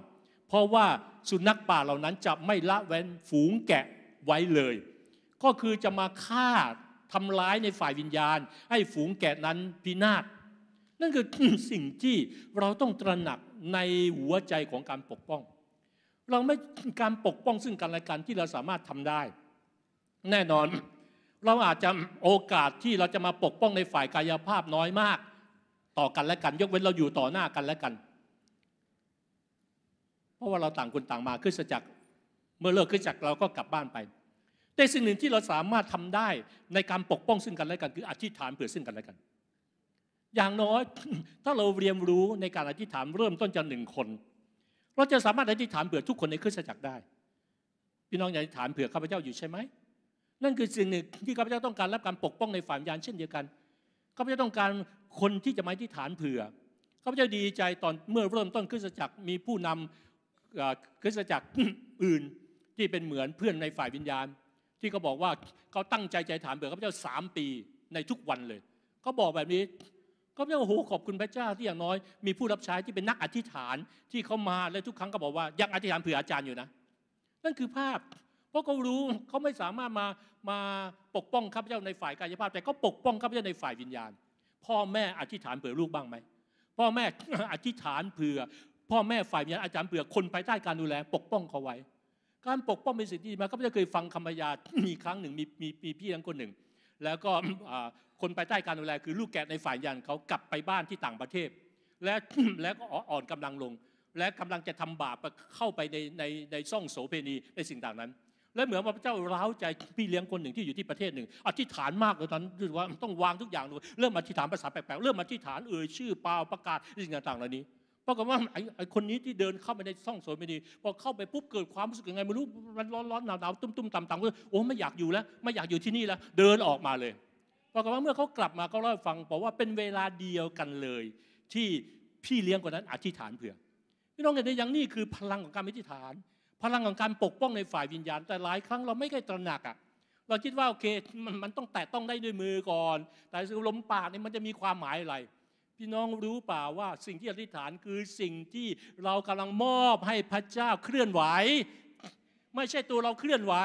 เพราะว่าสุนัขป่าเหล่านั้นจะไม่ละเว้นฝูงแกะไว้เลย ก็คือจะมาฆ่าทำร้ายในฝ่ายวิญญาณ ให้ฝูงแกะนั้นพินาศ นั่นคือสิ่งที่เราต้องตระหนักในหัวใจของการปกป้อง เราไม่การปกป้องซึ่งกันและกันที่เราสามารถทำได้ แน่นอนเราอาจจะโอกาสที่เราจะมาปกป้องในฝ่ายกายภาพน้อยมาก ต่อกันและกัน ยกเว้นเราอยู่ต่อหน้ากันและกันเพราะว่าเราต่างคนต่างมาขึ้นจักร เมื่อเลิกขึ้นจักรเราก็กลับบ้านไป แต่สิ่งหนึ่งที่เราสามารถทำได้ในการปกป้องซึ่งกันและกัน คืออธิษฐานเผื่อซึ่งกันและกัน อย่างน้อยถ้าเราเรียนรู้ในการอธิษฐานเริ่มต้นจากหนึ่งคน เราจะสามารถอธิษฐานเผื่อทุกคนในขึ้นจักรได้พี่น้องอยากอธิษฐานเผื่อข้าพเจ้าอยู่ใช่ไหมนั่นคือสิ่งหนึ่งที่ข้าพเจ้าต้องการรับการปกป้องในฝ่ายยานเช่นเดียวกันข้าพเจ้าต้องการคนที่จะมาธิษฐานเผื่อข้าพเจ้าดีใจตอนเมื่อเริ่มต้นขึ้นจักรมีผู้นำคริสตจักรอื่นที่เป็นเหมือนเพื่อนในฝ่ายวิญญาณ ที่เขาบอกว่าเขาตั้งใจใจถามเบื่อพระเจ้าสามปีในทุกวันเลยเขาบอกแบบนี้ ก็ไม่โอ้โหขอบคุณพระเจ้าที่อย่างน้อย มีผู้รับใช้ที่เป็นนักอธิษฐานที่เขามาและทุกครั้งก็บอกว่ายังอธิษฐานเผื่ออาจารย์อยู่นะ นั่นคือภาพเพราะเขารู้เขาไม่สามารถมามาปกป้องข้าพเจ้าในฝ่ายกายภาพ แต่ก็ปกป้องข้าพเจ้าในฝ่ายวิญญาณ พ่อแม่อธิษฐานเผื่อลูกบ้างไหมพ่อแม่อธิษฐานเผื่อพ่อแม่ฝ่ายมีอาจารย์เปลือกคนภายใต้การดูแล ปกป้องเขาไว้ การปกป้องเป็นสิ่งที่มาก็ไม่เจ้เคยฟังคำพยามีครั้งหนึ่งมีมีพี่เลี้ยงคนหนึ่ง แล้วก็คนภายใต้การดูแลคือ ลูกแกะในฝ่ายยันเขากลับไปบ้านที่ต่างประเทศ และและก็อ่อนกำลังลง และกำลังจะทำบาปเข้าไปในในในซ่องโสเพณีในสิ่งต่างนั้น และเหมือนว่าพระเจ้าร้าวใจพี่เลี้ยงคนหนึ่งที่อยู่ที่ประเทศหนึ่งอธิษฐานมากเลยตอนรู้ว่าต้องวางทุกอย่างเลยเริ่มอธิษฐานภาษาแปลกๆเริ่มอธิษฐานเอ่ยชื่อเปล่าประกาศสิ่งต่างๆเหล่านี้ปรากฏว่าไอ้คนนี้ที่เดินเข้าไปในซ่องโสมดีพอเข้าไปปุ๊บเกิดความรู้สึกยังไงไม่รู้มันร้อนร้อนหนาวหนาวตุ้มตุ้มต่ำต่ำก็โอ้ไม่อยากอยู่แล้ว ไม่อยากอยู่ที่นี่แล้วเดินออกมาเลยปรากฏว่าเมื่อเขากลับมาก็เล่าฟังบอกว่าเป็นเวลาเดียวกันเลย ที่พี่เลี้ยงคนนั้นอธิษฐานเผื่อพี่น้องเห็นได้ยังนี่คือพลังของการอธิษฐาน พลังของการปกป้องในฝ่ายวิญญาณแต่หลายครั้งเราไม่เคยตระหนักอ่ะเราคิดว่าโอเคมันมันต้องแตะต้องได้ด้วยมือก่อน แต่ลมปากนี่มันจะมีความหมายอะไรพี่น้องรู้เปล่าว่าสิ่งที่อธิษฐานคือสิ่งที่เรากำลังมอบให้พระเจ้าเคลื่อนไหว ไม่ใช่ตัวเราเคลื่อนไหว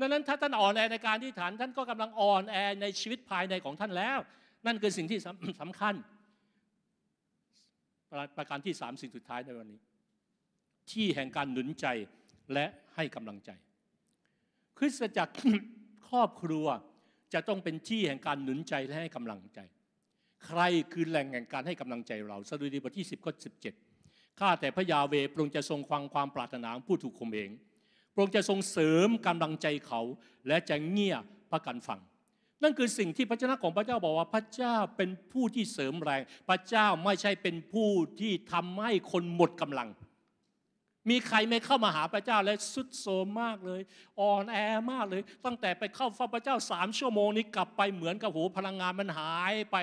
ดังนั้นถ้าท่านอ่อนแอในการอธิษฐาน ท่านก็กำลังอ่อนแอในชีวิตภายในของท่านแล้ว นั่นคือสิ่งที่สำคัญ ประการที่สามสิ่งสุดท้ายในวันนี้ ที่แห่งการหนุนใจและให้กำลังใจ คริสตจักรครอบครัวจะต้องเป็นที่แห่งการหนุนใจและให้กำลังใจใครคือแหล่งแห่งการให้กำลังใจเราสดุดีบทที่ 10ข้อสิข้าแต่พระยาเวพระองค์จะทรงฟังความปรารถนาผู้ถูกข่มเหงพระองค์จะทรงเสริมกำลังใจเขา และจะเงี่ยพระกันฟัง นั่นคือสิ่งที่พระเจ้าของพระเจ้าบอกว่าพระเจ้าเป็นผู้ที่เสริมแรง พระเจ้าไม่ใช่เป็นผู้ที่ทำให้คนหมดกำลังมีใครไม่เข้ามาหาพระเจ้าและสุดโสมมากเลยอ่อนแอมากเลยตั้งแต่ไปเข้าเฝ้าพระเจ้าสามชั่วโมงนี้กลับไปเหมือนกับหูพลังงานมันหายไป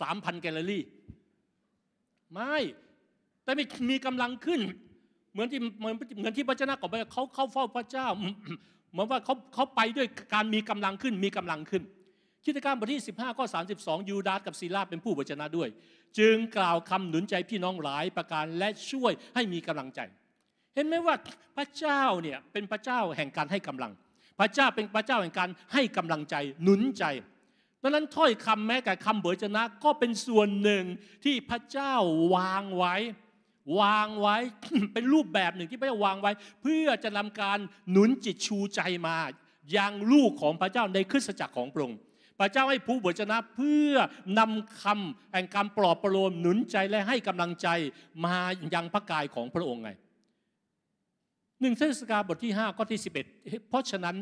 สามพันแกลเลอรี่ ไม่แต่มีมีกำลังขึ้น เหมือนที่เหมือนเหมือนที่พระเจ้าก่อนไปเขาเข้าเฝ้าพระเจ้า เหมือนว่าเขาเขาไปด้วยการมีกำลังขึ้น มีกำลังขึ้นคิดการบทที่ 15ข้อ32ยูดาสกับซีลาเป็นผู้บัจชาด้วยจึงกล่าวคำหนุนใจพี่น้องหลายประการและช่วยให้มีกำลังใจ เห็นไหมว่าพระเจ้าเนี่ยเป็นพระเจ้าแห่งการให้กำลัง พระเจ้าเป็นพระเจ้าแห่งการให้กำลังใจหนุนใจดังนั้นถ้อยคำแม้แต่คำเบอจนะก็เป็นส่วนหนึ่งที่พระเจ้าวางไว้ วางไว้เป็นรูปแบบหนึ่งที่พระเจ้าวางไว้ เพื่อจะนำการหนุนจิตชูใจมาอย่างลูกของพระเจ้าในคริสตจักรของพระองค์พระเจ้าให้ผู้บวชนะเพื่อนำคำแห่งการปลอบประโลมหนุนใจและให้กำลังใจมายังพระกายของพระองค์ไงหนึ่งเทศกาลบทที่5ข้อที่11เพราะฉะนั้น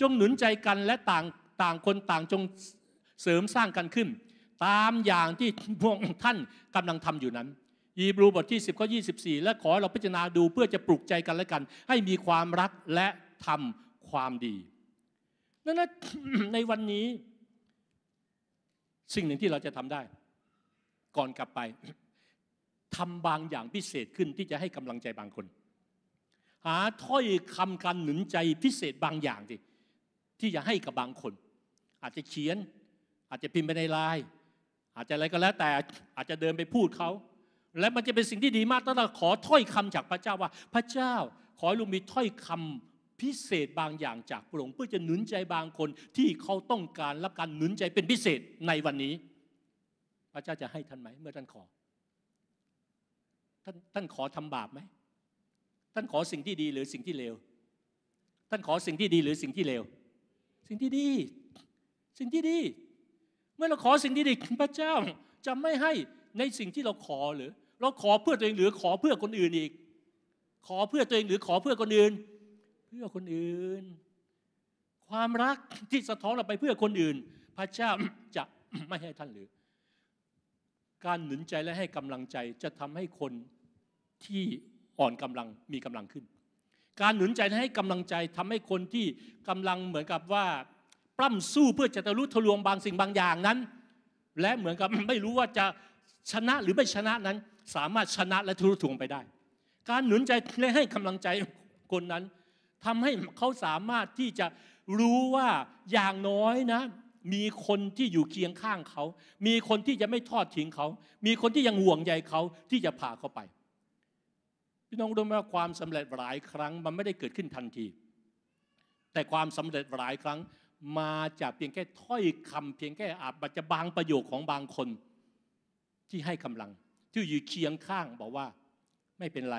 จงหนุนใจกันและต่างต่างคนต่างจงเสริมสร้างกันขึ้น ตามอย่างที่พวกท่านกำลังทำอยู่นั้นยีบรูบทที่10ข้อ24 และขอเราพิจารณาดู เพื่อจะปลุกใจกันและกัน ให้มีความรักและทำความดีนั้นในวันนี้สิ่งหนึ่งที่เราจะทำได้ ก่อนกลับไป ทำบางอย่างพิเศษขึ้น ที่จะให้กำลังใจบางคน หาถ้อยคำการหนุนใจพิเศษบางอย่างที่ที่จะให้กับบางคน อาจจะเขียน อาจจะพิมพ์ไปในไลน์อาจจะอะไรก็แล้ว แต่อาจจะเดินไปพูดเขาและมันจะเป็นสิ่งที่ดีมากถ้าเราขอถ้อยคำจากพระเจ้าว่า พระเจ้า ขอให้ลุงมีถ้อยคำพิเศษบางอย่างจากพระองค์เพื่อจะหนุนใจบางคนที่เขาต้องการรับการหนุนใจเป็นพิเศษในวันนี้ พระเจ้าจะให้ท่านไหม เมื่อท่านขอท่านท่านขอทำบาปไหมท่านขอสิ่งที่ดีหรือสิ่งที่เลวท่านขอสิ่งที่ดีหรือสิ่งที่เลวสิ่งที่ดี สิ่งที่ดี เมื่อเราขอสิ่งที่ดีพระเจ้าจะไม่ให้ในสิ่งที่เราขอหรือเราขอเพื่อตัวเองหรือขอเพื่อคนอื่นอีก ขอเพื่อตัวเองหรือขอเพื่อคนอื่นพื่อคนอื่น ความรักที่สะท้อนออกไปเพื่อคนอื่น พระเจ้าจะไม่ให้ท่านหรือการหนุนใจและให้กำลังใจจะทำให้คนที่อ่อนกำลังมีกำลังขึ้น การหนุนใจให้กำลังใจทำให้คนที่กำลังเหมือนกับว่าปล้ำสู้เพื่อจะทะลุทะลวงบางสิ่งบางอย่างนั้น และเหมือนกับไม่รู้ว่าจะชนะหรือไม่ชนะนั้น สามารถชนะและทะลุทะลวงไปได้ การหนุนใจและให้กำลังใจคนนั้นทำให้เขาสามารถที่จะรู้ว่าอย่างน้อยนะ มีคนที่อยู่เคียงข้างเขา มีคนที่จะไม่ทอดทิ้งเขา มีคนที่ยังห่วงใยเขาที่จะพาเขาไปพี่น้องรู้ไหมว่าความสำเร็จหลายครั้งมันไม่ได้เกิดขึ้นทันที แต่ความสำเร็จหลายครั้ง มาจากเพียงแค่ถ้อยคำเพียงแค่อาจจะบางประโยคของบางคนที่ให้กำลัง ที่อยู่เคียงข้างบอกว่าไม่เป็นไร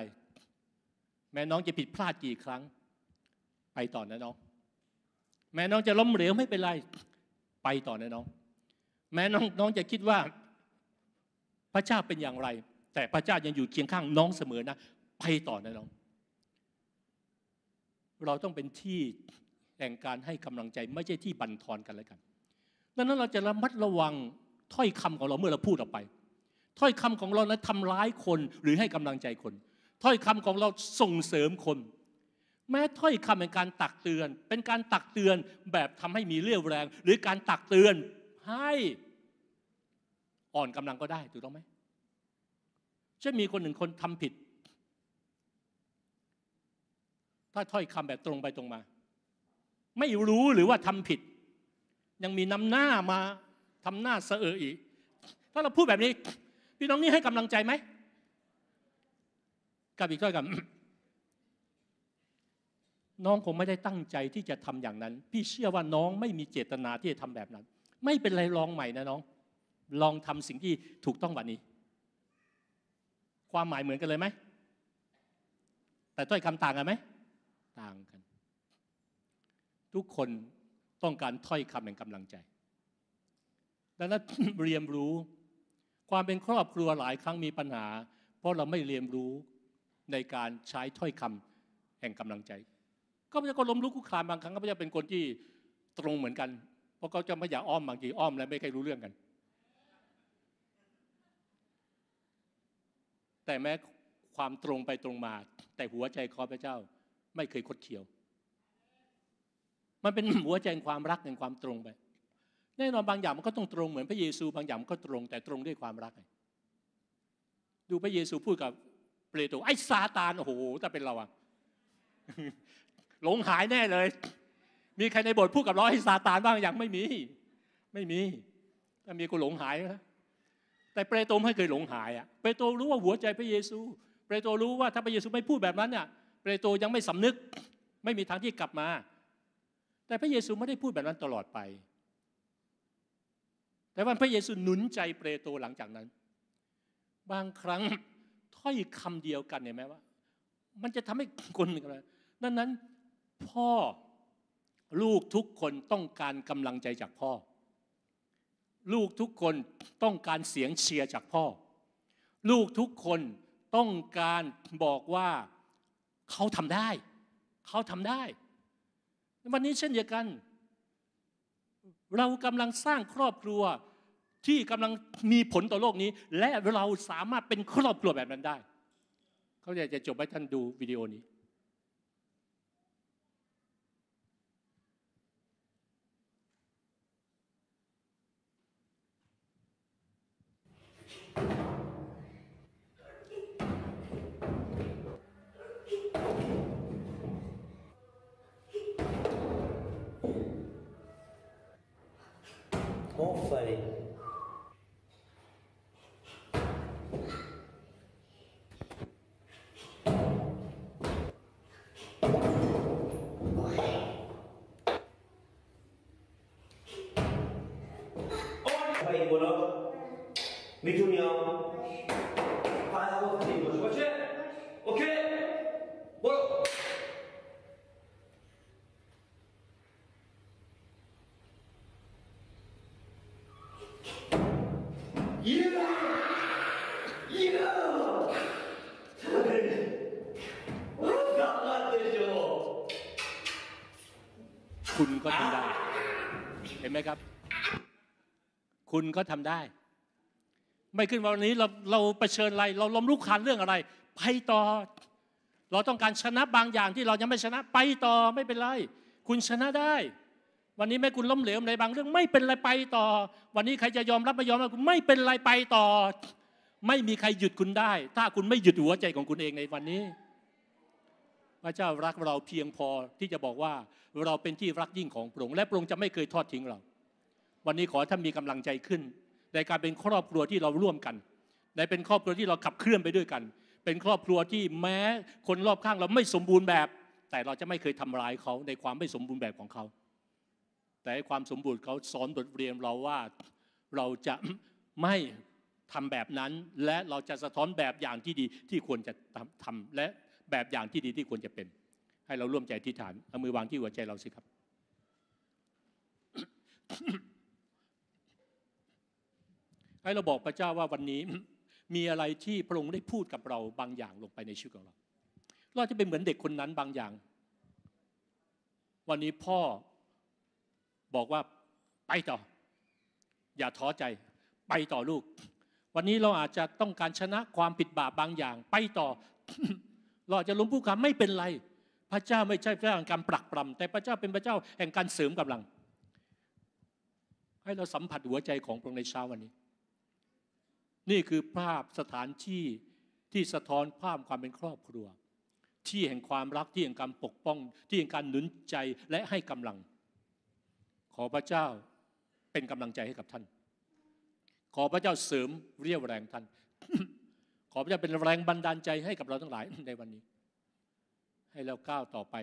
แม้น้องจะผิดพลาดกี่ครั้งไปต่อนะน้อง แม่น้องจะล้มเหลวไม่เป็นไรไปต่อนะน้อง แม่น้องน้องจะคิดว่าพระเจ้าเป็นอย่างไร แต่พระเจ้ายังอยู่เคียงข้างน้องเสมอนะไปต่อนะน้องเราต้องเป็นที่แห่งการให้กำลังใจไม่ใช่ที่บันทอนกันแล้วกันดังนั้นเราจะระมัดระวังถ้อยคำของเราเมื่อเราพูดออกไปถ้อยคำของเรานั้นทำร้ายคนหรือให้กำลังใจคน ถ้อยคำของเราส่งเสริมคนแม้ถ้อยคำเป็นการตักเตือน เป็นการตักเตือนแบบทำให้มีเรี่ยวแรง หรือการตักเตือนให้ อ่อนกำลังก็ได้ถูกต้องไหมเช่นมีคนหนึ่งคนทำผิด ถ้าถ้อยคำแบบตรงไปตรงมา ไม่รู้หรือว่าทำผิด ยังมีนำหน้ามาทำหน้าเสออีก ถ้าเราพูดแบบนี้พี่น้องนี่ให้กำลังใจไหมกับอีกถ้อยคำน้องคงไม่ได้ตั้งใจที่จะทำอย่างนั้น พี่เชื่อว่าน้องไม่มีเจตนาที่จะทำแบบนั้น ไม่เป็นไรลองใหม่นะน้อง ลองทำสิ่งที่ถูกต้องกว่านี้ ความหมายเหมือนกันเลยไหม แต่ถ้อยคำต่างกันไหม ต่างกัน ทุกคนต้องการถ้อยคำแห่งกำลังใจ ดังนั้นเรียนรู้ ความเป็นครอบครัวหลายครั้งมีปัญหา เพราะเราไม่เรียนรู้ในการใช้ถ้อยคำแห่งกำลังใจก็าพเจ้าก็ล้มลุกคุกคลานบางครั้งก็าพเจ้าเป็นคนที่ตรงเหมือนกันเพราะเขาจะไม่อยากอ้อมบางทีอ้อม แล้วไม่เคยรู้เรื่องกัน แต่แม้ความตรงไปตรงมา แต่หัวใจขพรพเจ้า ไม่เคยคดเคี้ยว มันเป็นหัวใจความรักในความตรงไปแน่นอนบางอย่างมันก็ต้องตรง เหมือนพระเยซูบางอย่างมันก็ตรง แต่ตรงด้วยความรักดูพระเยซูพูดกับเปโตรไอ้ซาตานโอ้โหถ้าเป็นเราอะหลงหายแน่เลย มีใครในบทพูดกับร้อยซาตานบ้างยังไม่มี ไม่มี ถ้ามีก็หลงหายนะ แต่เปโตรไม่เคยหลงหายอ่ะเปโตรรู้ว่าหัวใจพระเยซู เปโตรรู้ว่า ถ้าพระเยซูไม่พูดแบบนั้นเนี่ยเปโตรยังไม่สำนึก ไม่มีทางที่กลับมา แต่พระเยซูไม่ได้พูดแบบนั้นตลอดไป แต่ว่าพระเยซูหนุนใจเปโตรหลังจากนั้น บางครั้งถ้อยคำเดียวกันเห็นไหมว่า มันจะทำให้คนนั้นนั้นพ่อลูกทุกคนต้องการกำลังใจจากพ่อ ลูกทุกคนต้องการเสียงเชียร์จากพ่อ ลูกทุกคนต้องการบอกว่าเขาทำได้เขาทำได้ วันนี้เช่นเดียวกัน เรากำลังสร้างครอบครัวที่กำลังมีผลต่อโลกนี้ และเราสามารถเป็นครอบครัวแบบนั้นได้ เขาอยากจะจบให้ท่านดูวิดีโอนี้중요한거봐야하고틀린거죠그렇지오케이뭐로이해가คุณก็ทำได้เห็นไหมครับคุณก็ทำได้ไม่ขึ้นวันนี้เราเราเผชิญอะไร เราล้มลุกคานเรื่องอะไรไปต่อเราต้องการชนะบางอย่างที่เรายังไม่ชนะไปต่อไม่เป็นไรคุณชนะได้ วันนี้แม้คุณล้มเหลวในบางเรื่อง ไม่เป็นไรไปต่อ วันนี้ใครจะยอมรับไม่ยอมรับคุณไม่เป็นไรไปต่อ ไม่มีใครหยุดคุณได้ ถ้าคุณไม่หยุดหัวใจของคุณเองในวันนี้ พระเจ้ารักเราเพียงพอที่จะบอกว่าเราเป็นที่รักยิ่งของพระองค์และพระองค์จะไม่เคยทอดทิ้งเราวันนี้ขอท่านมีกำลังใจขึ้นในการเป็นครอบครัวที่เราร่วมกันในเป็นครอบครัวที่เราขับเคลื่อนไปด้วยกัน เป็นครอบครัวที่แม้คนรอบข้างเราไม่สมบูรณ์แบบ แต่เราจะไม่เคยทำร้ายเขาในความไม่สมบูรณ์แบบของเขา แต่ความสมบูรณ์เขาสอนบทเรียนเราว่าเราจะไม่ทำแบบนั้น และเราจะสะท้อนแบบอย่างที่ดีที่ควรจะทำ และแบบอย่างที่ดีที่ควรจะเป็น ให้เราร่วมใจที่ฐานเอามือวางที่หัวใจเราสิครับให้เราบอกพระเจ้าว่าวันนี้มีอะไรที่พระองค์ได้พูดกับเราบางอย่างลงไปในชีวิตของเรา เราจะเป็นเหมือนเด็กคนนั้นบางอย่าง วันนี้พ่อบอกว่าไปต่อ อย่าท้อใจไปต่อลูก วันนี้เราอาจจะต้องการชนะความผิดบาปบางอย่าง ไปต่อ เราจะล้มผู้คำไม่เป็นไร พระเจ้าไม่ใช่พระเจ้าแห่งการปรักปรำแต่พระเจ้าเป็นพระเจ้าแห่งการเสริมกำลัง ให้เราสัมผัสหัวใจของพระองค์ในเช้าวันนี้นี่คือภาพสถานที่ที่สะท้อนภาพความเป็นครอบครัว ที่แห่งความรักที่แห่งการปกป้อง ที่แห่งการหนุนใจและให้กำลัง ขอพระเจ้าเป็นกำลังใจให้กับท่าน ขอพระเจ้าเสริมเรียวแรงท่าน ขอพระเจ้าเป็นแรงบันดาลใจให้กับเราทั้งหลายในวันนี้ ให้เราก้าวต่อไป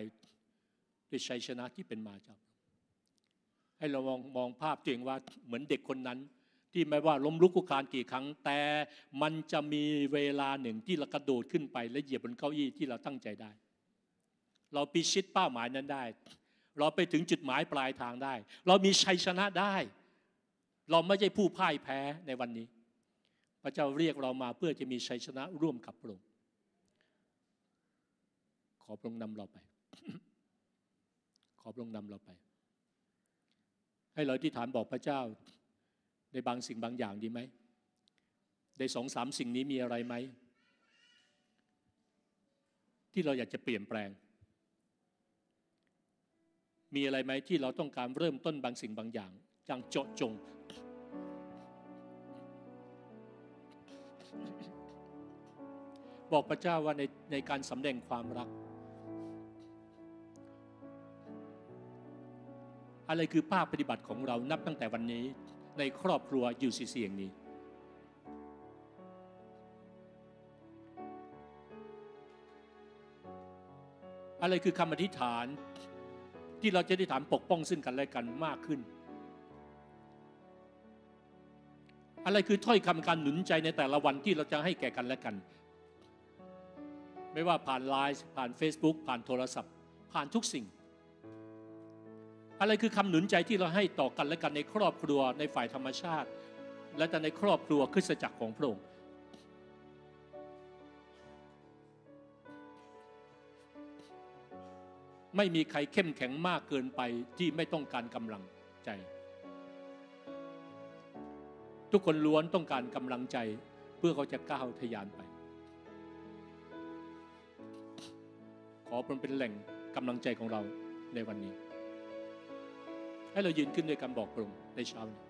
ด้วยชัยชนะที่เป็นมาจากให้เรามองมองภาพตียงว่าเหมือนเด็กคนนั้นที่ไม่ว่าล้มลุกคุกคานกี่ครั้งแต่มันจะมีเวลาหนึ่งที่เรากระโดดขึ้นไป และเหยียบบนเก้าอี้ที่เราตั้งใจได้ เราปิชิตเป้าหมายนั้นได้ เราไปถึงจุดหมายปลายทางได้ เรามีชัยชนะได้ เราไม่ใช่ผู้พ่ายแพ้ในวันนี้ พระเจ้าเรียกเรามาเพื่อจะมีชัยชนะร่วมกับพระองค์ขอพระองค์นำเราไป ขอพระองค์นำเราไป ให้เราที่ฐานบอกพระเจ้าในบางสิ่งบางอย่างดีไหมในสองสามสิ่งนี้มีอะไรไหมที่เราอยากจะเปลี่ยนแปลง มีอะไรไหมที่เราต้องการเริ่มต้นบางสิ่งบางอย่างอย่างเจาะจง บอกพระเจ้าว่าในในการสำแดงความรัก อะไรคือภาพปฏิบัติของเรา นับตั้งแต่วันนี้ในครอบครัว UCC อย่างนี้ อะไรคือคำอธิษฐานที่เราจะได้ถามปกป้องซึ่งกันและกันมากขึ้น อะไรคือถ้อยคำการหนุนใจในแต่ละวันที่เราจะให้แก่กันและกัน ไม่ว่าผ่านไลน์ผ่าน Facebook ผ่านโทรศัพท์ ผ่านทุกสิ่งอะไรคือคำหนุนใจที่เราให้ต่อกันและกันในครอบครัวในฝ่ายธรรมชาติ และแต่ในครอบครัวคริสตจักรของพระองค์ไม่มีใครเข้มแข็งมากเกินไปที่ไม่ต้องการกำลังใจ ทุกคนล้วนต้องการกำลังใจเพื่อเขาจะก้าวทะยานไป ขอเป็นแหล่งกำลังใจของเราในวันนี้ហើយเรายืนขึ้นด้วยการบอกพระองค์ในเช้านี้